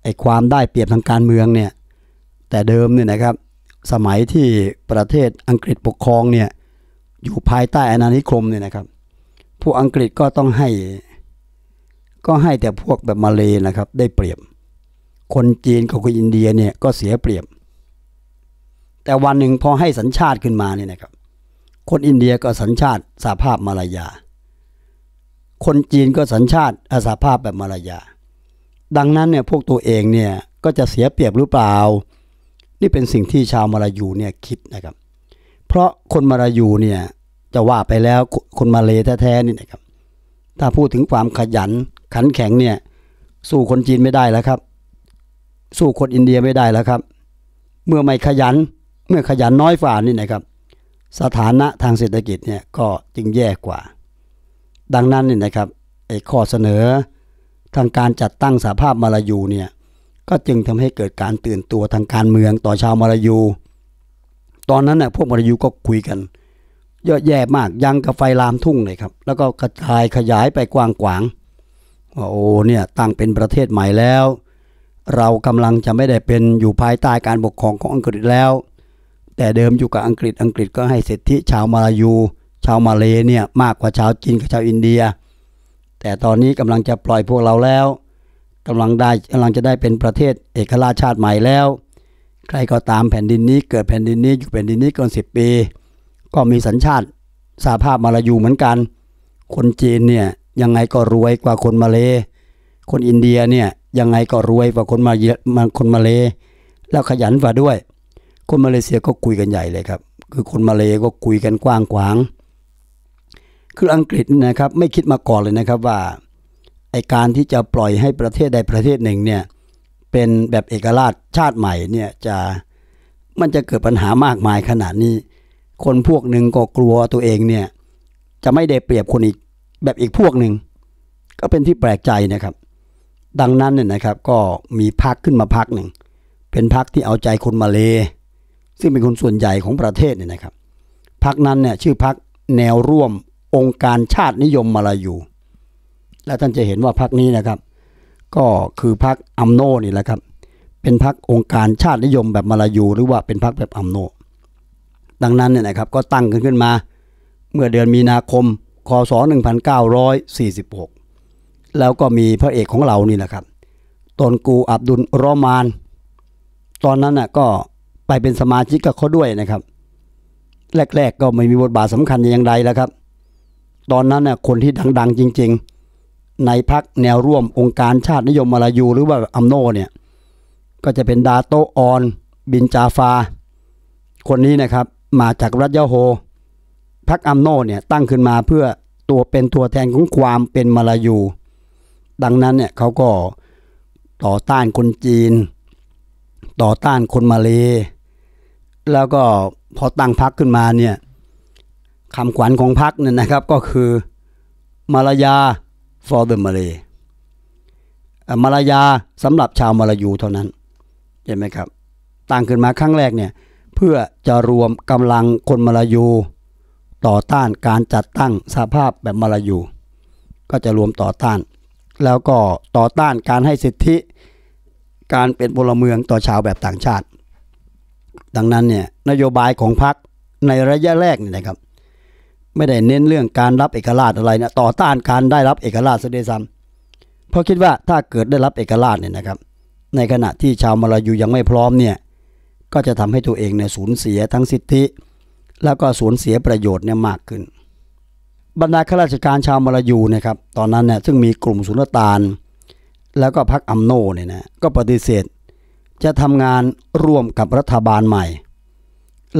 ไอ้ความได้เปรียบทางการเมืองเนี่ยแต่เดิมเนี่ยนะครับ สมัยที่ประเทศอังกฤษปกครองเนี่ยอยู่ภายใต้อนานิคมเนี่ยนะครับพวกอังกฤษก็ต้องให้ก็ให้แต่พวกแบบมาเลยนะครับได้เปรียบคนจีนกับคนอินเดียเนี่ยก็เสียเปรียบ แต่วันหนึ่งพอให้สัญชาติขึ้นมาเนี่ยนะครับ คนอินเดียก็สัญชาติสาภาพมาลายา คนจีนก็สัญชาติอาสาภาพแบบมาลายาดังนั้นเนี่ยพวกตัวเองเนี่ยก็จะเสียเปรียบหรือเปล่า นี่เป็นสิ่งที่ชาวมาลายูเนี่ยคิดนะครับ เพราะคนมาลายูเนี่ยจะว่าไปแล้วคนมาเลแท้ ๆ นี่นะครับ ถ้าพูดถึงความขยันขันแข็งเนี่ยสู้คนจีนไม่ได้แล้วครับ สู้คนอินเดียไม่ได้แล้วครับ เมื่อไม่ขยันเมื่อขยันน้อยฝ่านี่นะครับ สถานะทางเศรษฐกิจเนี่ยก็จึงแย่กว่า ดังนั้นนี่นะครับไอ้ข้อเสนอทางการจัดตั้งสาภาพมาลายูเนี่ยก็จึงทำให้เกิดการตื่นตัวทางการเมืองต่อชาวมาลายู ตอนนั้นน่ะพวกมาลายูก็คุยกันเยอะแยะมากยังกับไฟลามทุ่งเลยครับแล้วก็กระจายขยายไปกว้างขวางว่าโอ้เนี่ยตั้งเป็นประเทศใหม่แล้ว เรากำลังจะไม่ได้เป็นอยู่ภายใต้การปกครองของอังกฤษแล้ว แต่เดิมอยู่กับอังกฤษอังกฤษก็ให้สิทธิชาวมาลายู ชาวมาเลเนี่ย มากกว่าชาวจีนกับชาวอินเดีย แต่ตอนนี้กำลังจะปล่อยพวกเราแล้วกำลังได้กำลังจะได้เป็นประเทศเอกราชชาติใหม่แล้ว ใครก็ตามแผ่นดินนี้เกิดแผ่นดินนี้อยู่แผ่นดินนี้ก่อนสิบปีก็มีสัญชาติสาภาพมาลายูเหมือนกัน คนจีนเนี่ยยังไงก็รวยกว่าคนมาเล คนอินเดียเนี่ยยังไงก็รวยกว่าคนมามาคนมาเล แล้วขยันกว่าด้วย คนมาเลเซียก็คุยกันใหญ่เลยครับ คือคนมาเลก็คุยกันกว้างขวาง คืออังกฤษนะครับไม่คิดมาก่อนเลยนะครับว่าไอการที่จะปล่อยให้ประเทศใดประเทศหนึ่งเนี่ยเป็นแบบเอกราชชาติใหม่เนี่ยจะมันจะเกิดปัญหามากมายขนาดนี้คนพวกหนึ่งก็กลัวตัวเองเนี่ยจะไม่ได้เปรียบคนอีกแบบอีกพวกหนึ่งก็เป็นที่แปลกใจนะครับ ดังนั้นเนี่ยนะครับก็มีพักขึ้นมาพักหนึ่งเป็นพักที่เอาใจคนมาเลซึ่งเป็นคนส่วนใหญ่ของประเทศเนี่ยนะครับพักนั้นเนี่ยชื่อพักแนวร่วมองค์การชาตินิยมมาลายู และท่านจะเห็นว่าพักนี้นะครับ ก็คือพักอัมโนนี่แหละครับ เป็นพักองค์การชาตินิยมแบบมาลายู หรือว่าเป็นพักแบบอัมโนดังนั้นเนี่ยนะครับก็ตั้งขึ้นขึ้นมา เมื่อเดือนมีนาคม คศ1946แล้วก็มีพระเอกของเรานี่แหละครับ ตนกูอับดุลรอมาน ตอนนั้นน่ะก็ไปเป็นสมาชิกกับเขาด้วยนะครับ แรก ๆก็ไม่มีบทบาทสำคัญอย่างใดแล้วครับ ตอนนั้นน่ะคนที่ดังๆจริงๆ ในพักแนวร่วมองค์การชาตินิยมมาลายู หรือว่าอัมโนเนี่ย ก็จะเป็นดาโตออนบินจาฟา คนนี้นะครับมาจากรัฐยะโฮพรรคอัมโนเนี่ยตั้งขึ้นมาเพื่อตัวเป็นตัวแทนของความเป็นมาลายู ดังนั้นเนี่ยเขาก็ต่อต้านคนจีน ต่อต้านคนมาเลแล้วก็พอตั้งพรรคขึ้นมาเนี่ยคำขวัญของพรรคเนี่ยนะครับก็คือมาลายา for the Malay มาลายาสำหรับชาวมาลายูเท่านั้นเห็นไหมครับตั้งขึ้นมาครั้งแรกเนี่ยเพื่อจะรวมกำลังคนมาลายู ต่อต้านการจัดตั้งสภาพแบบมาลายู ก็จะรวมต่อต้าน แล้วก็ต่อต้านการให้สิทธิ การเป็นพลเมืองต่อชาวแบบต่างชาติ ดังนั้นเนี่ยนโยบายของพรรคในระยะแรกนี่นะครับ ไม่ได้เน้นเรื่องการรับเอกราชอะไรนะต่อต้านการได้รับเอกราชเสด็จยซ้ำเพราะคิดว่าถ้าเกิดได้รับเอกราชเนี่ยนะครับ ในขณะที่ชาวมาลายูยังไม่พร้อมเนี่ยก็จะทำให้ตัวเองเนี่ยสูญเสียทั้งสิทธิ แล้วก็สูญเสียประโยชน์เนี่ยมากขึ้น บรรดาข้าราชการชาวมลายูนะครับ ตอนนั้นเนี่ย ซึ่งมีกลุ่มสุนตานแล้วก็พักอัมโนเนี่ยนะ ก็ปฏิเสธ จะทำงานร่วมกับรัฐบาลใหม่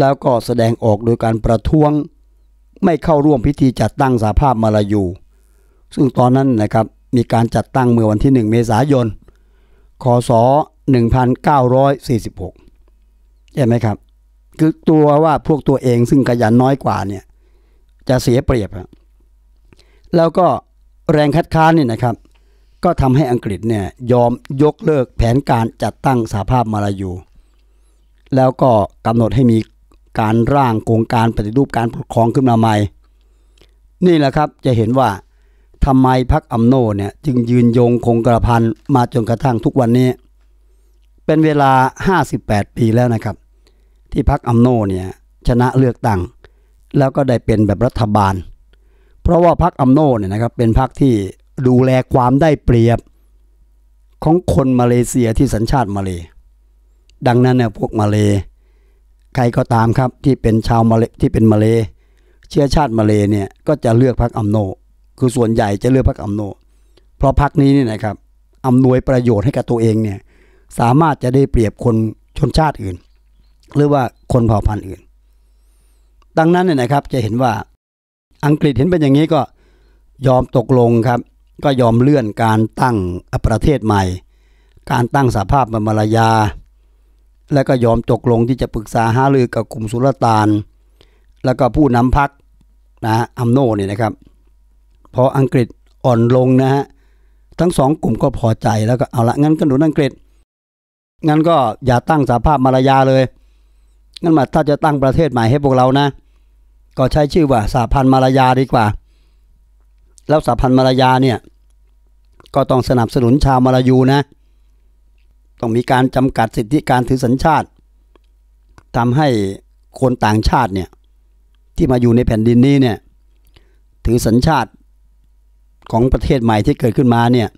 แล้วก็แสดงออกโดยการประท้วงไม่เข้าร่วมพิธีจัดตั้งสาภาพมาลายู ซึ่งตอนนั้นนะครับ มีการจัดตั้งเมื่อวันที่ 1 เมษายน คศ1946เห็นไหมครับคือตัวว่าพวกตัวเองซึ่งขยันน้อยกว่าเนี่ยจะเสียเปรียบครับแล้วก็แรงคัดค้านนี่นะครับ ก็ทำให้อังกฤษเนี่ยยอมยกเลิกแผนการจัดตั้งสหภาพมาลายูแล้วก็กำหนดให้มีการร่างโครงการปฏิรูปการปกครองขึ้นมาใหม่นี่แหละครับจะเห็นว่าทำไมพรรคอัมโนเนี่ยจึงยืนยงคงกระพันมาจนกระทั่งทุกวันนี้ เป็นเวลา 58 ปีแล้วนะครับที่พรรคอัมโนเนี่ยชนะเลือกตั้งแล้วก็ได้เป็นแบบรัฐบาล เพราะว่าพรรคอัมโนเนี่ยนะครับเป็นพรรคที่ดูแลความได้เปรียบของคนมาเลเซียที่สัญชาติมาเลดังนั้นเนี่ยพวกมาเลใครก็ตามครับที่เป็นชาวมาเลที่เป็นมาเลเชื้อชาติมาเลเนี่ยก็จะเลือกพรรคอัมโน คือส่วนใหญ่จะเลือกพรรคอัมโนเพราะพรรคนี้เนี่ยนะครับอำนวยประโยชน์ให้กับตัวเองเนี่ยสามารถจะได้เปรียบคนชนชาติอื่นหรือว่าคนเผ่าพันธุ์อื่น ดังนั้นเนี่ยนะครับจะเห็นว่าอังกฤษเห็นเป็นอย่างนี้ก็ยอมตกลงครับ ก็ยอมเลื่อนการตั้งประเทศใหม่ การตั้งสาภาพมลายา และก็ยอมตกลงที่จะปรึกษาหารือกับกลุ่มสุลต่าน แล้วก็ผู้นำพักนะอัมโนเนี่ยนะครับ พออังกฤษอ่อนลงนะฮะทั้งสองกลุ่มก็พอใจแล้วก็เอาละงั้นก็หนุนอังกฤษ งั้นก็อย่าตั้งสาภาพมารยาเลยงั้นมาถ้าจะตั้งประเทศใหม่ให้พวกเรานะ ก็ใช้ชื่อว่าสาพันธ์มาลายาดีกว่า แล้วสาพันธ์มาลายาเนี่ย ก็ต้องสนับสนุนชาวมาลายูนะ ต้องมีการจำกัดสิทธิการถือสัญชาติทำให้คนต่างชาติเนี่ยที่มาอยู่ในแผ่นดินนี้เนี่ยถือสัญชาติของประเทศใหม่ที่เกิดขึ้นมาเนี่ย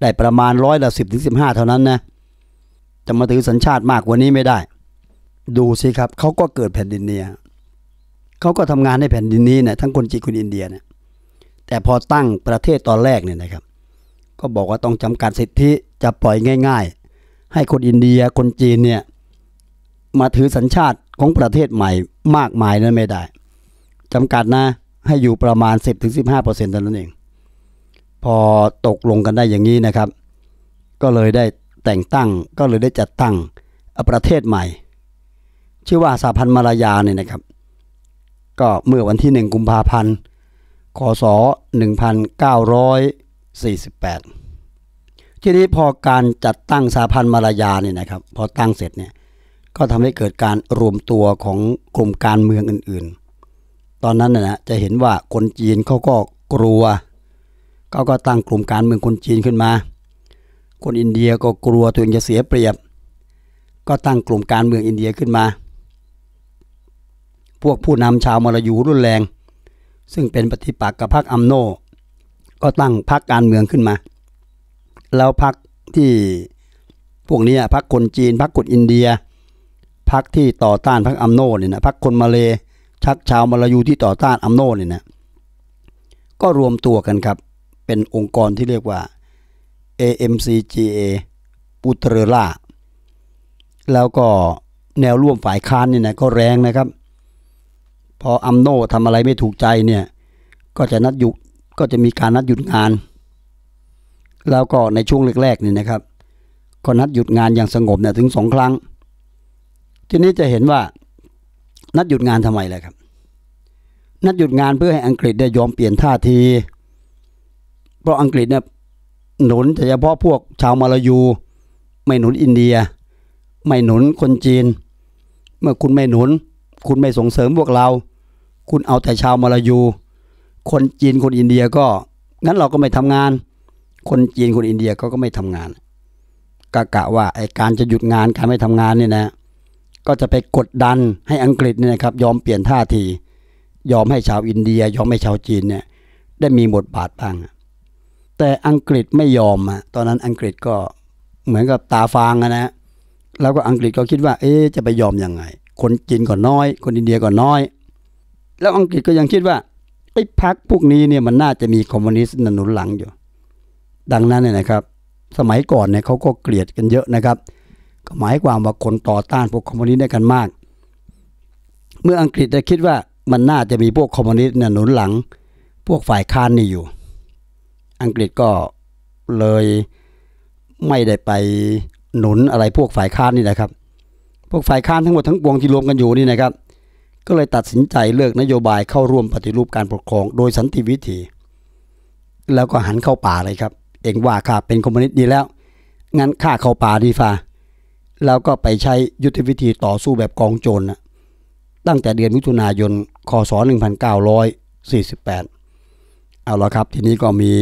ได้ประมาณร้อยละสิบถึงสิบห้าเท่านั้นนะจะมาถือสัญชาติมากกว่านี้ไม่ได้ดูสิครับเขาก็เกิดแผ่นดินเนี่ยเขาก็ทำงานในแผ่นดินนี้เนี่ยทั้งคนจีนคนอินเดียเนี่ย แต่พอตั้งประเทศตอนแรกเนี่ยนะครับ ก็บอกว่าต้องจำกัดสิทธิจะปล่อยง่าย ๆ ให้คนอินเดียคนจีนเนี่ยมาถือสัญชาติของประเทศใหม่มากมายนั้นไม่ได้จำกัดนะให้อยู่ประมาณ10-15%เท่านั้นเอง พอตกลงกันได้อย่างนี้นะครับ ก็เลยได้แต่งตั้งก็เลยได้จัดตั้งประเทศใหม่ชื่อว่าสาพันธ์มารยาเนี่ยนะครับ ก็เมื่อวันที่1กุมภาพันธ์ คศ1948ทีนี้พอการจัดตั้งสาพันธ์มารยาเนี่ยนะครับ พอตั้งเสร็จเนี่ย ก็ทำให้เกิดการรวมตัวของกลุ่มการเมืองอื่นๆ ตอนนั้นนะจะเห็นว่าคนจีนเขาก็กลัวเขาก็ตั้งกลุ่มการเมืองคนจีนขึ้นมา คนอินเดียก็กลัวตัวเองจะเสียเปรียบ ก็ตั้งกลุ่มการเมืองอินเดียขึ้นมาพวกผู้นำชาวมลายูรุนแรง ซึ่งเป็นปฏิปักษ์กับพรรคอัมโนก็ตั้งพรรคการเมืองขึ้นมา แล้วพรรคที่พวกนี้พรรคคนจีนพรรคุนอินเดียพรรคที่ต่อต้านพรรคอัมโนเนี่ยนะพรรคคนมาเลชักชาวมลายูที่ต่อต้านอัมโนเนี่ยนะก็รวมตัวกันครับ เป็นองค์กรที่เรียกว่า AMCGA ปุตเรล่าแล้วก็แนวร่วมฝ่ายค้านเนี่ยนะก็แรงนะครับพออัมโนทำอะไรไม่ถูกใจเนี่ยก็จะนัดหยุดก็จะมีการนัดหยุดงาน แล้วก็ในช่วงแรกๆนี่นะครับก็นัดหยุดงานอย่างสงบเนี่ยถึงสองครั้ง ทีนี้จะเห็นว่านัดหยุดงานทำไมเลยครับ นัดหยุดงานเพื่อให้อังกฤษได้ยอมเปลี่ยนท่าที เพราะอังกฤษเนี่ยหนุนแต่เฉพาะพวกชาวมาลายูไม่หนุนอินเดียไม่หนุนคนจีน เมื่อคุณไม่หนุน คุณไม่ส่งเสริมพวกเราคุณเอาแต่ชาวมาลายู คนจีน คนอินเดียก็ งั้นเราก็ไม่ทำงาน คนจีน คนอินเดียเขาก็ไม่ทำงาน กะกะว่าไอการจะหยุดงานการไม่ทำงานเนี่ยนะ ก็จะไปกดดันให้อังกฤษเนี่ยนะครับยอมเปลี่ยนท่าที ยอมให้ชาวอินเดีย ยอมให้ชาวจีนเนี่ย ได้มีบทบาทบ้างแต่อังกฤษไม่ยอมอะตอนนั้นอังกฤษก็เหมือนกับตาฟางนะ แล้วก็อังกฤษก็คิดว่า เอ๊จะไปยอมยังไง คนจีนก็น้อย คนอินเดียก็น้อยแล้วอังกฤษก็ยังคิดว่า ไอ้พรรคพวกนี้เนี่ย มันน่าจะมีคอมมิวนิสต์หนุนหลังอยู่ ดังนั้นเนี่ยนะครับสมัยก่อนเนี่ยเขาก็เกลียดกันเยอะนะครับก็หมายความว่าคนต่อต้านพวกคอมมิวนิสต์ได้กันมาก เมื่ออังกฤษได้คิดว่ามันน่าจะมีพวกคอมมิวนิสต์หนุนหลัง พวกฝ่ายค้านนี่อยู่ อังกฤษก็เลยไม่ได้ไปหนุนอะไรพวกฝ่ายค้านนี่นะครับ พวกฝ่ายค้านทั้งหมดทั้งปวงที่รวมกันอยู่นี่นะครับก็เลยตัดสินใจเลือกนโยบายเข้าร่วมปฏิรูปการปกครองโดยสันติวิธี แล้วก็หันเข้าป่าเลยครับ เองว่าข้าเป็นคอมมิวนิสต์ดีแล้ว งั้นข้าเข้าป่าดีฟ้าแล้วก็ไปใช้ยุทธวิธีต่อสู้แบบกองโจรนะตั้งแต่เดือนมิถุนายนคศ1948เอาละครับทีนี้ก็มี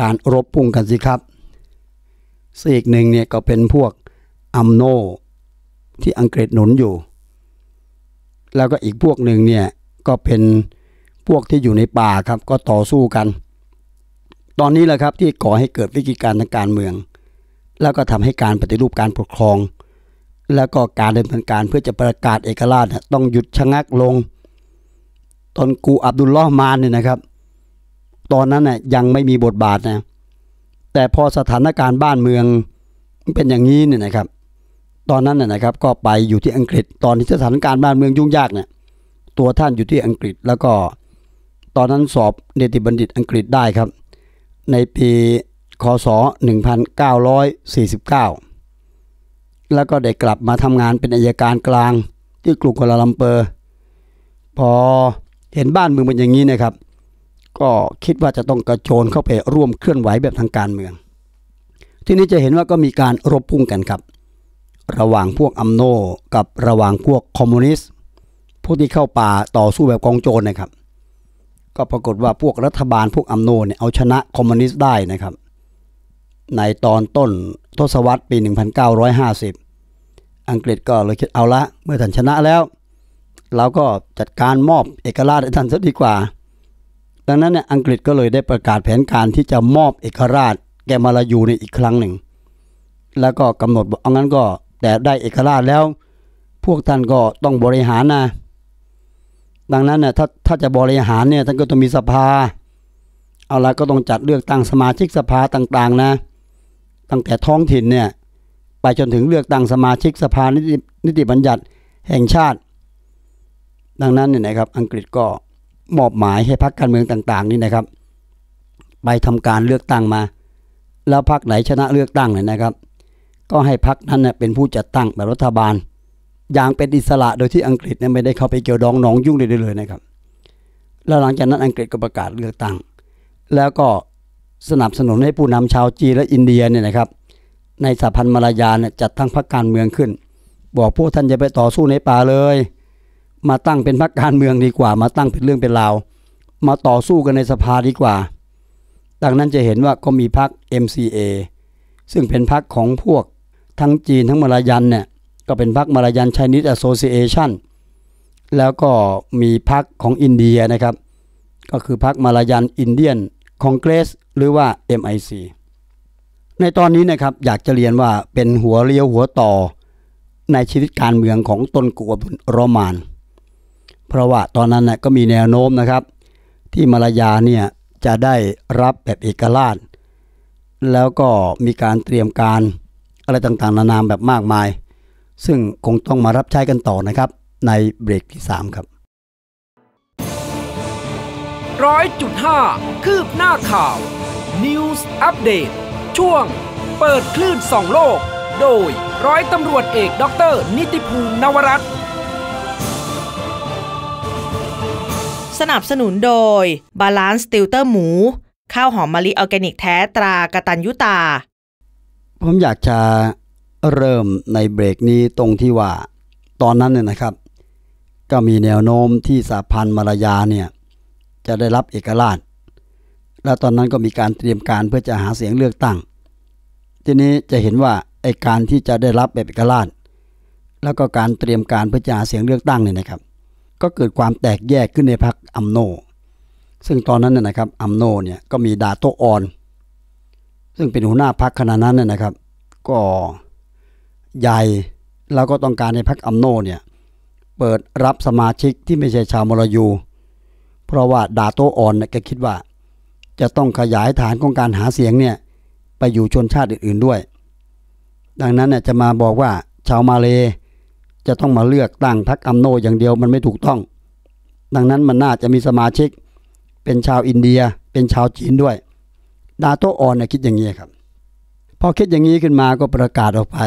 การรบพุ่งกันสิครับซีกหนึ่งเนี่ยก็เป็นพวกอัมโน ที่อังกฤษหนุนอยู่แล้วก็อีกพวกหนึ่งเนี่ยก็เป็นพวกที่อยู่ในป่าครับ ก็ต่อสู้กัน ตอนนี้แหละครับที่ก่อให้เกิดวิกฤตการทางการเมือง แล้วก็ทำให้การปฏิรูปการปกครอง แล้วก็การดำเนินการเพื่อจะประกาศเอกราช ต้องหยุดชะงักลงตอนกูอับดุลลอฮ์มานเนี่ยนะครับตอนนั้นน่ยยังไม่มีบทบาทนะแต่พอสถานการณ์บ้านเมือง เป็นอย่างนี้เนี่ยนะครับตอนนั้นน่ยนะครับ ก็ไปอยู่ที่อังกฤษตอนที่สถานการณ์บ้านเมืองยุ่งยากเนี่ยตัวท่านอยู่ที่อังกฤษแล้วก็ตอนนั้นสอบเนติบัณฑิตอังกฤษได้ครับ ใน ปีคศ1949 แล้วก็ได้กลับมาทำงานเป็นอายการกลางที่กรุงกัวลาลัมเปอร์พอเห็นบ้านเมืองเป็นอย่างนี้นะครับ ก็คิดว่าจะต้องกระโจนเข้าไปร่วมเคลื่อนไหวแบบทางการเมือง ที่นี้จะเห็นว่าก็มีการรบพุ่งกันครับระหว่างพวกอัมโนกับระหว่างพวกคอมมิวนิสต์ พวกที่เข้าป่าต่อสู้แบบกองโจรนะครับ ก็ปรากฏว่าพวกรัฐบาลพวกอัมโนเนี่ยเอาชนะคอมมิวนิสต์ได้นะครับ ในตอนต้นทศวรรษปี 1950 อังกฤษก็เลยคิดเอาละเมื่อท่านชนะแล้วเราก็จัดการมอบเอกราชให้ท่านซะดีกว่า ดังนั้นเนี่ยอังกฤษก็เลยได้ประกาศแผนการที่จะมอบเอกราชแกมาลายูในอีกครั้งหนึ่ง แล้วก็กำหนดเอางั้นก็แต่ได้เอกราชแล้วพวกท่านก็ต้องบริหารนะ ดังนั้นน่ยถ้าถ้าจะบริหารเนี่ยท่านก็ต้องมีสภาเอาละก็ต้องจัดเลือกตั้งสมาชิกสภาต่างๆ นะ ตั้งแต่ท้องถิ่นเนี่ยไปจนถึงเลือกตั้งสมาชิกสภานิติบัญญัติแห่งชาติ ดังนั้นเนี่ยนะครับอังกฤษก็มอบหมายให้พรรคการเมืองต่าง ๆนี่นะครับ ไปทำการเลือกตั้งมา แล้วพรรคไหนชนะเลือกตั้งเนี่ยนะครับก็ให้พรรคนั้นเนี่ยเป็นผู้จัดตั้งแบบรัฐบาล อย่างเป็นอิสระโดยที่อังกฤษเนี่ยไม่ได้เข้าไปเกี่ยวดองน้องยุ่งเลยเลยนะครับ แล้วหลังจากนั้นอังกฤษก็ประกาศเลือกตั้ง แล้วก็สนับสนุนให้ผู้นำชาวจีนและอินเดียเนี่ยนะครับในสหพันธ์มาลายาเนี่ยจัดตั้งพรรคการเมืองขึ้น บอกพวกท่านอย่าไปต่อสู้ในป่าเลย มาตั้งเป็นพรรคการเมืองดีกว่า มาตั้งเป็นเรื่องเป็นราวมาต่อสู้กันในสภาดีกว่า ดังนั้นจะเห็นว่าก็มีพรรค MCA ซึ่งเป็นพรรคของพวกทั้งจีนทั้งมาลายันเนี่ย ก็เป็นพรรคมาลายันไชนีสแอสโซเชชันแล้วก็มีพรรคของอินเดียนะครับ ก็คือพรรคมาลายันอินเดียนคอนเกรสหรือว่า MIC ในตอนนี้นะครับอยากจะเรียนว่าเป็นหัวเลี้ยวหัวต่อ ในชีวิตการเมืองของต้นกัวบุโรมาน เพราะว่าตอนนั้นน่ก็มีแนวโน้มนะครับ ที่มาลายาเนี่ยจะได้รับแบบเอกราช แล้วก็มีการเตรียมการอะไรต่างๆนานาแบบมากมาย ซึ่งคงต้องมารับใช้กันต่อนะครับในเบรกที่ 3 ครับร้อยจุดห้าคืบหน้าข่าว News Update ช่วง เปิดคลื่นสองโลก โดยร้อยตำรวจเอกด็อกเตอร์นิติภูมินวรัตสนับสนุนโดย Balance ลเตอร์หมูข้าวหอมมะลิออร์แกนิกแท้ตรากระตันยุตาผมอยากจะเริ่มในเบรกนี้ตรงที่ว่า ตอนนั้นเนี่ยนะครับ ก็มีแนวโน้มที่สาพันธ์มารยาเนี่ยจะได้รับเอกราช และตอนนั้นก็มีการเตรียมการเพื่อจะหาเสียงเลือกตั้ง ทีนี้จะเห็นว่าไอการที่จะได้รับแบบเอกราช แล้วก็การเตรียมการเพื่อจะหาเสียงเลือกตั้งเนี่ยนะครับ ก็เกิดความแตกแยกขึ้นในพรรคอัมโน ซึ่งตอนนั้นเนี่ยนะครับอัมโนเนี่ยก็มีดาโตอ่อนซึ่งเป็นหัวหน้าพักขณะนั้นนะครับ ก็ใหญ่แล้วก็ต้องการ ให้พักอัมโนเนี่ยเปิดรับสมาชิกที่ไม่ใช่ชาวมลายู เพราะว่าดาโตอ่อนเนี่ยแกคิดว่า จะต้องขยายฐานของการหาเสียงเนี่ยไปอยู่ชนชาติอื่น ๆด้วย ดังนั้นเนี่ยจะมาบอกว่าชาวมาเลจะต้องมาเลือกตั้งพรรคอัมโนอย่างเดียวมันไม่ถูกต้อง ดังนั้นมันน่าจะมีสมาชิก เป็นชาวอินเดีย เป็นชาวจีนด้วยดาโตอ่อนนะคิดอย่างนี้ครับพอคิดอย่างนี้ขึ้นมาก็ประกาศออกไป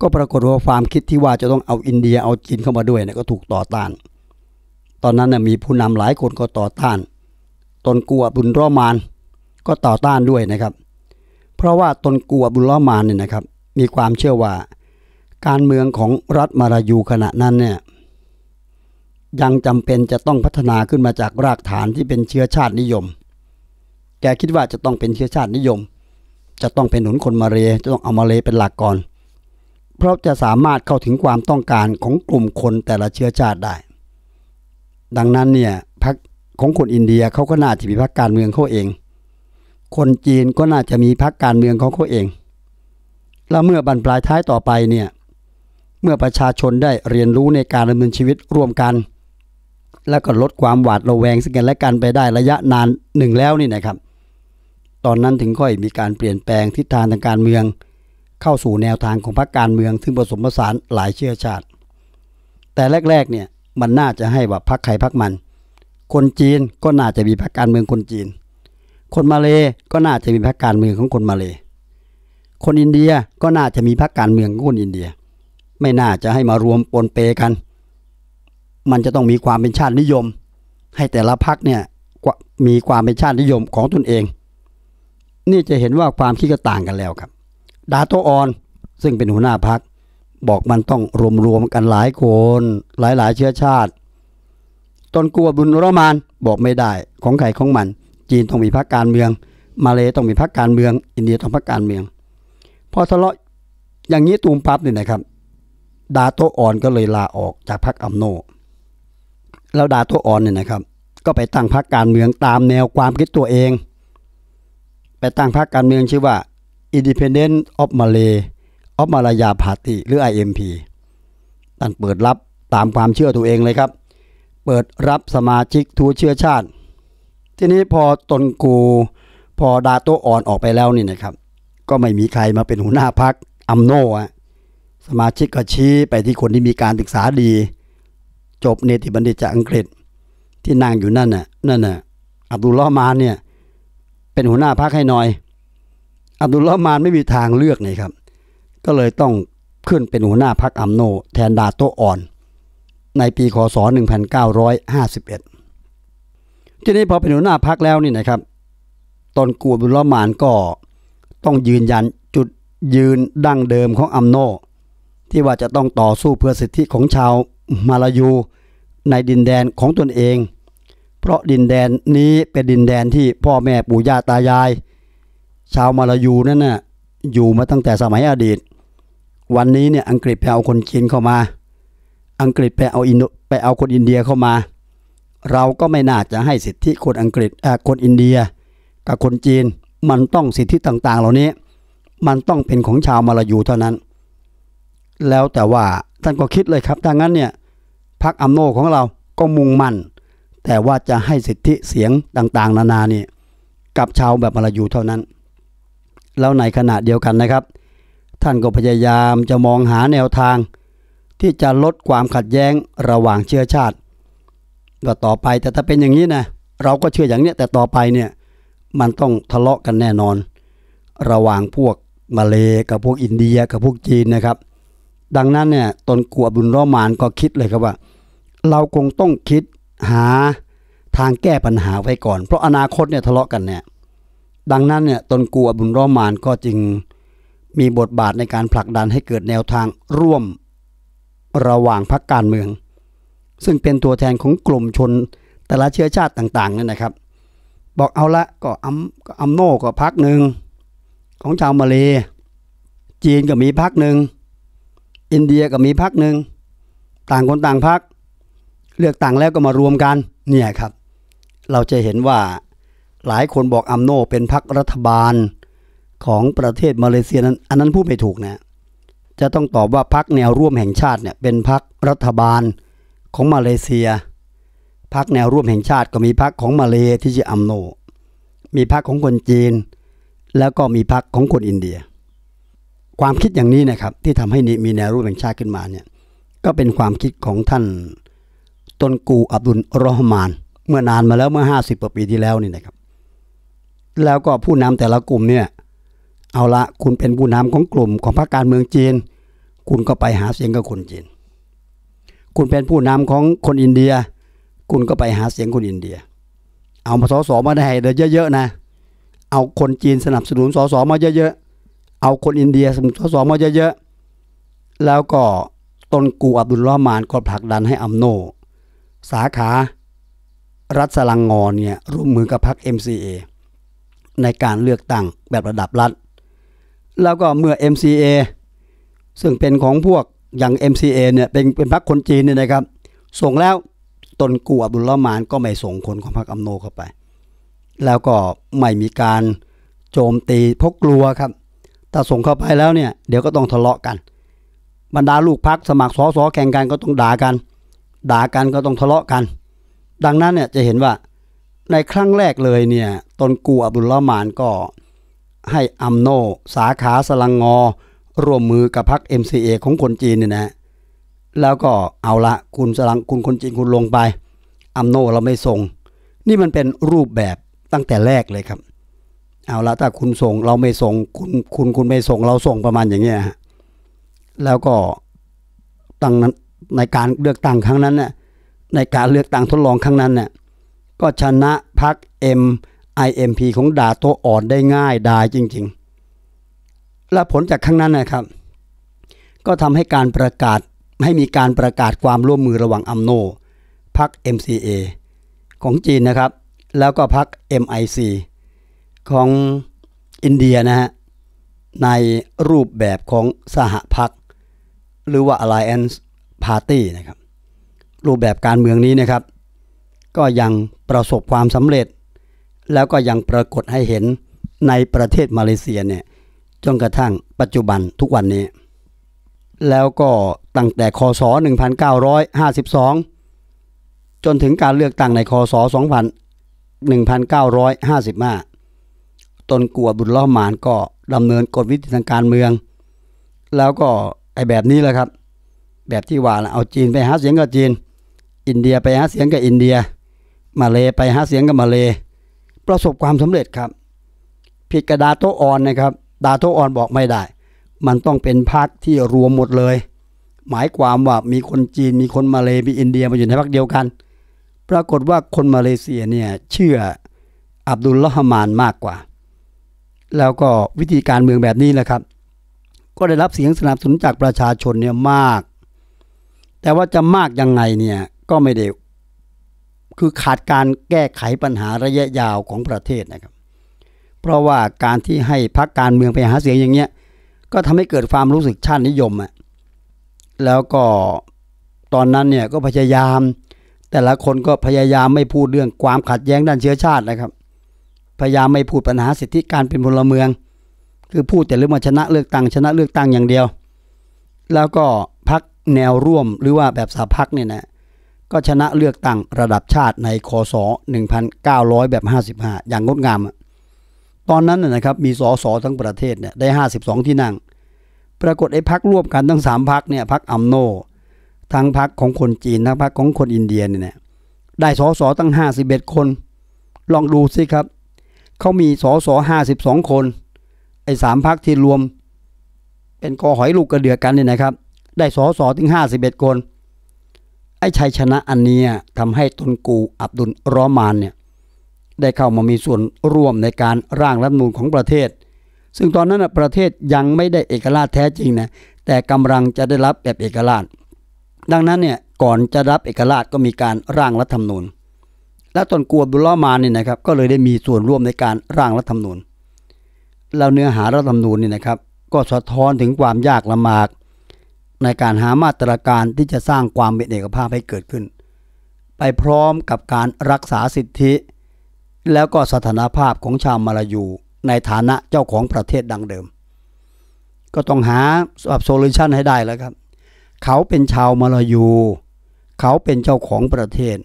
ก็ปรากฏว่าความคิดที่ว่าจะต้องเอาอินเดียเอาจีนเข้ามาด้วยเนะก็ถูกต่อต้าน ตอนนั้นนะมีผู้นำหลายคนก็ต่อต้าน ตนกลัวบุญรอมานก็ต่อต้านด้วยนะครับ เพราะว่าตนกลัวบุญรอมานเนี่ยนะครับ มีความเชื่อว่าการเมืองของรัฐมารายูขณะนั้นเนี่ยยังจำเป็นจะต้องพัฒนาขึ้นมาจากรากฐานที่เป็นเชื้อชาตินิยมแกคิดว่าจะต้องเป็นเชื้อชาตินิยม จะต้องเป็นหนุนคนมาเลจะต้องเอามาเลเป็นหลักก่อนเพราะจะสามารถเข้าถึงความต้องการของกลุ่มคนแต่ละเชื้อชาติได้ ดังนั้นเนี่ยพรรคของคนอินเดียเขาก็น่าจะมีพรรคการเมืองเขาเอง คนจีนก็น่าจะมีพรรคการเมืองของเขาเอง แล้วเมื่อบรรปลายท้ายต่อไปเนี่ยเมื่อประชาชนได้เรียนรู้ในการดำเนินชีวิตร่วมกัน แล้วก็ลดความหวาดระแวงซึ่งกันและกันไปได้ระยะนานหนึ่งแล้วนี่นะครับตอนนั้นถึงค่อยมีการเปลี่ยนแปลงทิศทางทางการเมือง เข้าสู่แนวทางของพรรคการเมืองซึ่งผสมผสานหลายเชื้อชาติ แต่แรกๆเนี่ยมันน่าจะให้ว่าพรรคใครพรรคมัน คนจีนก็น่าจะมีพรรคการเมืองคนจีน คนมาเลก็น่าจะมีพรรคการเมืองของคนมาเลคนอินเดียก็น่าจะมีพรรคการเมืองของคนอินเดีย ไม่น่าจะให้มารวมปนเปกัน มันจะต้องมีความเป็นชาตินิยม ให้แต่ละพรรคเนี่ยมีความเป็นชาตินิยมของตนเองนี่จะเห็นว่าความคิดก็ต่างกันแล้วครับ ดาโตออนซึ่งเป็นหัวหน้าพัก บอกมันต้องรวมรวมกันหลายคนหลายหลายเชื้อชาติ ตนกลัวบุญรมานบอกไม่ได้ของใครของมัน จีนต้องมีพักการเมืองมาเลต้องมีพักการเมือง อินเดียต้องพักการเมือง พอทะเลาะอย่างนี้ตูมปั๊บนี่นะครับ ดาโตอ่อนก็เลยลาออกจากพักอัมโน แล้วดาโตอ่อนเนี่ยนะครับ ก็ไปตั้งพักการเมืองตามแนวความคิดตัวเองไปตั้งพรรคการเมืองชื่อว่า Independent of Malay of Malaya Party หรือ IMP ท่านเปิดรับตามความเชื่อตัวเองเลยครับ เปิดรับสมาชิกทูเชื้อชาติ ทีนี้พอตนกูพอดาโตอ่อนออกไปแล้วนี่นะครับ ก็ไม่มีใครมาเป็นหัวหน้าพักอัมโนะสมาชิกก็ชี้ไปที่คนที่มีการศึกษาดี จบเนติบัณฑิตจากอังกฤษที่นั่งอยู่นั่นน่ะนั่นน่ะอับดุลลอฮ์มาเนี่ยเป็นหัวหน้าพักให้หน่อย อับดุลละมานไม่มีทางเลือกเลยครับ ก็เลยต้องขึ้นเป็นหัวหน้าพักอัมโนแทนดาโตอ่อน ในปี คศ1951ทีนี้พอเป็นหัวหน้าพักแล้วนี่นะครับตอนกูอับดุลลมานก็ ต้องยืนยันจุดยืนดั้งเดิมของอัมโนที่ว่าจะต้องต่อสู้เพื่อสิทธิของชาวมาลายู ในดินแดนของตนเองเพราะดินแดนนี้เป็นดินแดนที่พ่อแม่ปู่ย่าตายาย ชาวมาลายูนั่นน่ะอยู่มาตั้งแต่สมัยอดีต วันนี้เนี่ยอังกฤษไปเอาคนจีนเข้ามา อังกฤษไปเอาอินไปเอาคนอินเดียเข้ามา เราก็ไม่น่าจะให้สิทธิคนอังกฤษคนอินเดีย กับคนจีน มันต้องสิทธิต่างๆ เหล่านี้ มันต้องเป็นของชาวมาลายูเท่านั้น แล้วแต่ว่าท่านก็คิดเลยครับถ้างั้นเนี่ยพรรคอัมโนของเราก็มุ่งมั่นแต่ว่าจะให้สิทธิเสียงต่างๆนานานี่กับชาวแบบมาลายูเท่านั้นแล้วในขณะเดียวกันนะครับ ท่านก็พยายามจะมองหาแนวทาง ที่จะลดความขัดแย้งระหว่างเชื้อชาติก่ต่อไปแต่ถ้าเป็นอย่างนี้นะเราก็เชื่ออย่างเนี้ยแต่ต่อไปเนี่ยมันต้องทะเลาะกันแน่นอน ระหว่างพวกมาเลกับพวกอินเดียกับพวกจีนนะครับ ดังนั้นเนี่ยตนกัวบุญรอมานก็คิดเลยครับว่า เราคงต้องคิดหาทางแก้ปัญหาไว้ก่อน เพราะอนาคตเนี่ยทะเลาะกันเนี่ยดังนั้นเนี่ยตนกูอบุญรอมานก็จึงมีบทบาทในการผลักดันให้เกิดแนวทางร่วมระหว่างพรรคการเมือง ซึ่งเป็นตัวแทนของกลุ่มชนแต่ละเชื้อชาติต่างๆนั่นนะครับ บอกเอาละก็อัมก็อัมโนก็พักหนึ่งของชาวมาเล จีนก็มีพักหนึ่ง อินเดียก็มีพักหนึ่งต่างคนต่างพักเลือกตั้งแล้วก็มารวมกัน เนี่ยครับ เราจะเห็นว่าหลายคนบอกอัมโนเป็นพรรครัฐบาลของประเทศมาเลเซียนั้น อันนั้นพูดไม่ถูกนะจะต้องตอบว่าพรรคแนวร่วมแห่งชาติเนี่ยเป็นพรรครัฐบาลของมาเลเซีย พรรคแนวร่วมแห่งชาติ ก็มีพรรคของมาเลที่ชื่ออัมโน มีพรรคของคนจีน แล้วก็มีพรรคของคนอินเดีย ความคิดอย่างนี้นะครับที่ทำให้มีแนวร่วมแห่งชาติขึ้นมาเนี่ย ก็เป็นความคิดของท่านตนกูอับดุลรอฮมานเมื่อนานมาแล้วเมื่อ50กว่าปีที่แล้วนี่นะครับ แล้วก็ผู้นำแต่ละกลุ่มเนี่ย เอาละคุณเป็นผู้นำของกลุ่มของพรรคการเมืองจีน คุณก็ไปหาเสียงกับคนจีน คุณเป็นผู้นำของคนอินเดีย คุณก็ไปหาเสียงคนอินเดีย เอามาสอสอมาได้เดี๋ยเยอะๆนะ เอาคนจีนสนับสนุนสอสอมาเยอะๆ เอาคนอินเดียสนับสนุนสอสอมาเยอะ ๆ แล้วก็ตนกูอับดุลรอมานก็ผลักดันให้อัมโนสาขารัฐสลังงอนเนี่ยร่วมมือกับพรรค MCA ในการเลือกตั้งแบบระดับรัฐแล้วก็เมื่อ MCA ซึ่งเป็นของพวกอย่าง MCA เนี่ยเป็นเป็นพรรคคนจีนเนี่ยนะครับ ส่งแล้วตนกูอับดุลละมานก็ไม่ส่งคนของพรรคอัมโนเข้าไป แล้วก็ไม่มีการโจมตีพกกลัวครับถ้าส่งเข้าไปแล้วเนี่ยเดี๋ยวก็ต้องทะเลาะกัน บรรดาลูกพักสมัครสอสอแข่งกันก็ต้องด่ากันด่ากันก็ต้องทะเลาะกัน ดังนั้นเนี่ยจะเห็นว่าในครั้งแรกเลยเนี่ยตนกูอับดุลละมานก็ให้อัมโนสาขาสลังงอร่วมมือกับพรรค MCA ของคนจีนเนี่ยนะแล้วก็เอาละคุณสลังคุณคนจีนคุณลงไปอัมโนเราไม่ส่งนี่มันเป็นรูปแบบตั้งแต่แรกเลยครับ เอาละถ้าคุณส่งเราไม่ส่งคุณคุณคุณไม่ส่ง เราส่งประมาณอย่างเงี้ยฮะแล้วก็ ตั้งนั้นในการเลือกตั้งครั้งนั้นเนี่ยในการเลือกตั้งทดลองครั้งนั้นเนี่ยก็ชนะพัก MIMP ของดาโตอ่อนได้ง่าย ดายจริงๆ และผลจากครั้งนั้นนะครับ ก็ทำให้การประกาศ ให้มีการประกาศความร่วมมือระหว่างอัมโนพัก MCA ของจีนนะครับ แล้วก็พัก MIC ของอินเดียนะฮะในรูปแบบของสหพัก หรือว่า Alliance พาร์ตี้นะครับรูปแบบการเมืองนี้นะครับ ก็ยังประสบความสำเร็จ แล้วก็ยังปรากฏให้เห็นในประเทศมาเลเซียเนี่ยจนกระทั่งปัจจุบันทุกวันนี้ แล้วก็ตั้งแต่คศ1952 จนถึงการเลือกตั้งในคศ1955 ตนกัวบุญล้อมานก็ดำเนินกฎวิธีทางการเมือง แล้วก็ไอแบบนี้แหละครับแบบที่ว่า เอาจีนไปหาเสียงกับจีน อินเดียไปหาเสียงกับอินเดีย มาเลไปหาเสียงกับมาเลประสบความสำเร็จครับผิดกระดาโตออนนะครับ ดาโตออนบอกไม่ได้ มันต้องเป็นพักที่รวมหมดเลย หมายความว่ามีคนจีนมีคนมาเลมีอินเดียมาอยู่ในพักเดียวกัน ปรากฏว่าคนมาเลเซียเนี่ย เชื่ออับดุลละฮมานมากกว่า แล้วก็วิธีการเมืองแบบนี้แหละครับ ก็ได้รับเสียงสนับสนุนจากประชาชนเนี่ยมากแต่ว่าจะมากยังไงเนี่ยก็ไม่ได้คือขาดการแก้ไขปัญหาระยะยาวของประเทศนะครับ เพราะว่าการที่ให้พักการเมืองไปหาเสียงอย่างเงี้ยก็ทำให้เกิดความรู้สึกชาตินิยมอะแล้วก็ตอนนั้นเนี่ยก็พยายาม แต่ละคนก็พยายามไม่พูดเรื่องความขัดแย้งด้านเชื้อชาตินะครับ พยายามไม่พูดปัญหาสิทธิการเป็นพลเมือง คือพูดแต่เรื่องมาชนะเลือกตั้งชนะเลือกตั้งอย่างเดียว แล้วก็แนวร่วมหรือว่าแบบสาพักเนี่ยนะก็ชนะเลือกตั้งระดับชาติในคศ1900แบบ55 อย่างงดงาม ตอนนั้นนะครับ มีสอสอทั้งประเทศเนี่ยได้ 52 ที่นั่ง ปรากฏไอ้พักร่วมกันทั้ง 3พักเนี่ยพักอัมโน ทั้งพักของคนจีนทั้งพักของคนอินเดียเนี่ยได้สอสอตั้ง 51 คน ลองดูสิครับเขามีสอสอ52 คน ไอ้สามพักที่รวมเป็นกอหอยลูกกระเดือกกันเนี่ยนะครับได้สอสอถึงห้าสิบเอ็ดคน ไอ้ชัยชนะอันนี้ทำให้ตนกูอับดุลรอมานเนี่ยได้เข้ามามีส่วนร่วมในการร่างรัฐมนูลของประเทศ ซึ่งตอนนั้นประเทศยังไม่ได้เอกราช แท้จริงนะ แต่กำลังจะได้รับ แบบ เอกราช ดังนั้นเนี่ย ก่อนจะรับเอกราช ก็มีการร่างรัฐธรรมนูญ และตนกูอับดุลรอมาเนี่ยนะครับ ก็เลยได้มีส่วนร่วมในการร่างรัฐธรรมนูญแล้วเนื้อหารัฐธรรมนูญนี่นะครับ ก็สะท้อนถึงความยากลำบากในการหามาตรการที่จะสร้างความเป็นเอกภาพให้เกิดขึ้น ไปพร้อมกับการรักษาสิทธิ แล้วก็สถานภาพของชาวมาลายู ในฐานะเจ้าของประเทศดังเดิม ก็ต้องหาสับโซลูชันให้ได้แล้วครับ เขาเป็นชาวมาลายู เขาเป็นเจ้าของประเทศ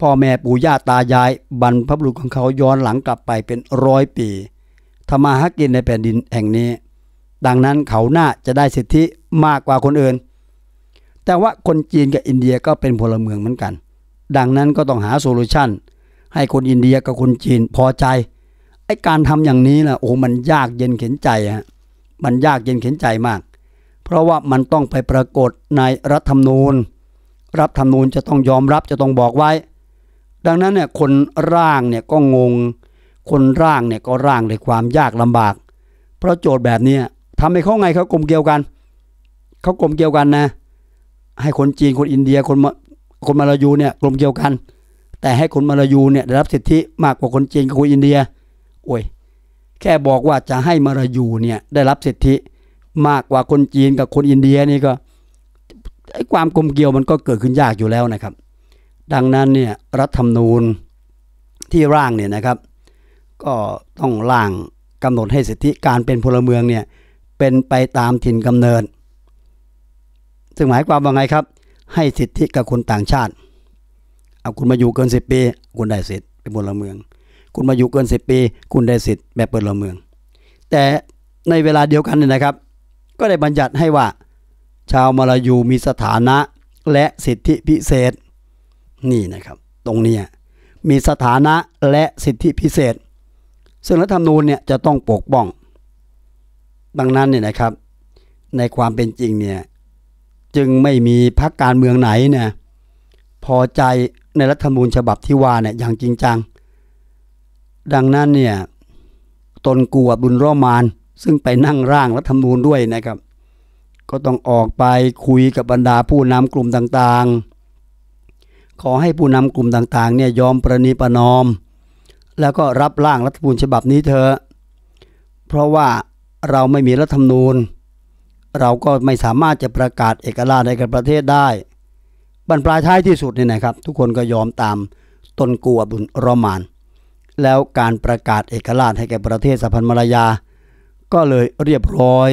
พ่อแม่ปู่ย่าตายาย บรรพบุรุษของเขาย้อนหลังกลับไปเป็นร้อยปีทำมาหากินในแผ่นดินแห่งนี้ ดังนั้นเขาน่าจะได้สิทธิมากกว่าคนอื่น แต่ว่าคนจีนกับอินเดียก็เป็นพลเมืองเหมือนกัน ดังนั้นก็ต้องหาโซลูชันให้คนอินเดียกับคนจีนพอใจ ไอ้การทำอย่างนี้นะโอ้ มันยากเย็นเข็นใจฮะ มันยากเย็นเข็นใจมาก เพราะว่ามันต้องไปปรากฏในรัฐธรรมนูญ รัฐธรรมนูญจะต้องยอมรับจะต้องบอกไว้ ดังนั้นเนี่ยคนร่างเนี่ยก็งง คนร่างเนี่ยก็ร่างในความยากลำบาก เพราะโจทย์แบบนี้ทำให้เขาไงเขากลมเกี่ยวกันเขากลมเกี่ยวกันนะ ให้คนจีน คนอินเดีย คนคนมาลายูเนี่ยกลมเกี่ยวกัน แต่ให้คนมาลายูเนี่ยได้รับสิทธิมากกว่าคนจีนกับคนอินเดียโอ้ย แค่บอกว่าจะให้มาลายูเนี่ยได้รับสิทธิมากกว่าคนจีนกับคนอินเดียนี่ก็ ไอ้ความกลมเกี่ยวมันก็เกิดขึ้นยากอยู่แล้วนะครับ ดังนั้นเนี่ยรัฐธรรมนูญที่ร่างเนี่ยนะครับ ก็ต้องร่างกำหนดให้สิทธิการเป็นพลเมืองเนี่ยเป็นไปตามถิ่นกำเนิดซึ่งหมายความว่าไงครับ ให้สิทธิกับคนต่างชาติ เอาคุณมาอยู่เกิน10ปี คุณได้สิทธิ์เป็นพลเมือง คุณมาอยู่เกิน10ปี คุณได้สิทธิ์แบบพลเมือง แต่ในเวลาเดียวกันเนี่ยนะครับ ก็ได้บัญญัติให้ว่า ชาวมาลายูมีสถานะและสิทธิพิเศษ นี่นะครับ ตรงนี้มีสถานะและสิทธิพิเศษ ซึ่งรัฐธรรมนูญเนี่ยจะต้องปกป้อง ดังนั้นเนี่ยนะครับ ในความเป็นจริงเนี่ยจึงไม่มีพักการเมืองไหนเนี่ยพอใจในรัฐธรรมนูญฉบับที่ว่าเนี่ยอย่างจริงจังดังนั้นเนี่ยตนกลัวบุญร่อมานซึ่งไปนั่งร่างรัฐธรรมนูญด้วยนะครับ ก็ต้องออกไปคุยกับบรรดาผู้นำกลุ่มต่างๆ ขอให้ผู้นำกลุ่มต่างๆเนี่ยยอมประนีประนอม แล้วก็รับร่างรัฐธรรมนูญฉบับนี้เถอะเพราะว่าเราไม่มีรัฐธรรมนูญเราก็ไม่สามารถจะประกาศเอกราชในกับประเทศได้บรรปลายท้ายที่สุดนี่นะครับ ทุกคนก็ยอมตามตนกูอับุลรอมานแล้วการประกาศเอกราชให้แก่ประเทศสัพันธ์มารยา ก็เลยเรียบร้อย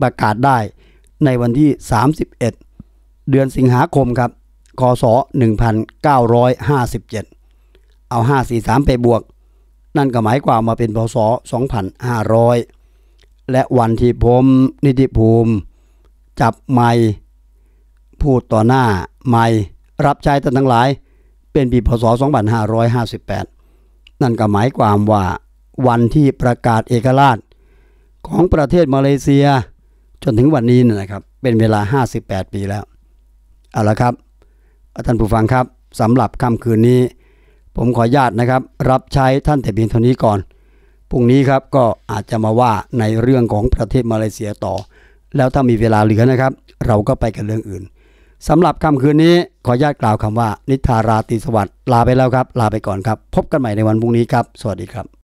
ประกาศได้ในวันที่ 31 เดือนสิงหาคมครับคศ1957 เอา 543 ไปบวก นั่นก็หมายความมาเป็นพศ2500และวันที่ผมนิติภูมิจับไม่พูดต่อหน้าไม่รับใช้ท่านทั้งหลาย เป็นปีพศ 2558 นั่นก็หมายความว่าวันที่ประกาศเอกราช ของประเทศมาเลเซีย จนถึงวันนี้นะครับ เป็นเวลา 58 ปีแล้วเอาละครับท่านผู้ฟังครับสำหรับค่ำคืนนี้ ผมขออนุญาตนะครับ รับใช้ท่านแต่เพียงเท่านี้ก่อนพรุ่งนี้ครับก็อาจจะมาว่าในเรื่องของประเทศมาเลเซียต่อ แล้วถ้ามีเวลาเหลือนะครับ เราก็ไปกันเรื่องอื่นสำหรับค่ำคืนนี้ขออนุญาตกล่าวคำว่า นิทาราติสวัสดิ์ลาไปแล้วครับ ลาไปก่อนครับ พบกันใหม่ในวันพรุ่งนี้ครับสวัสดีครับ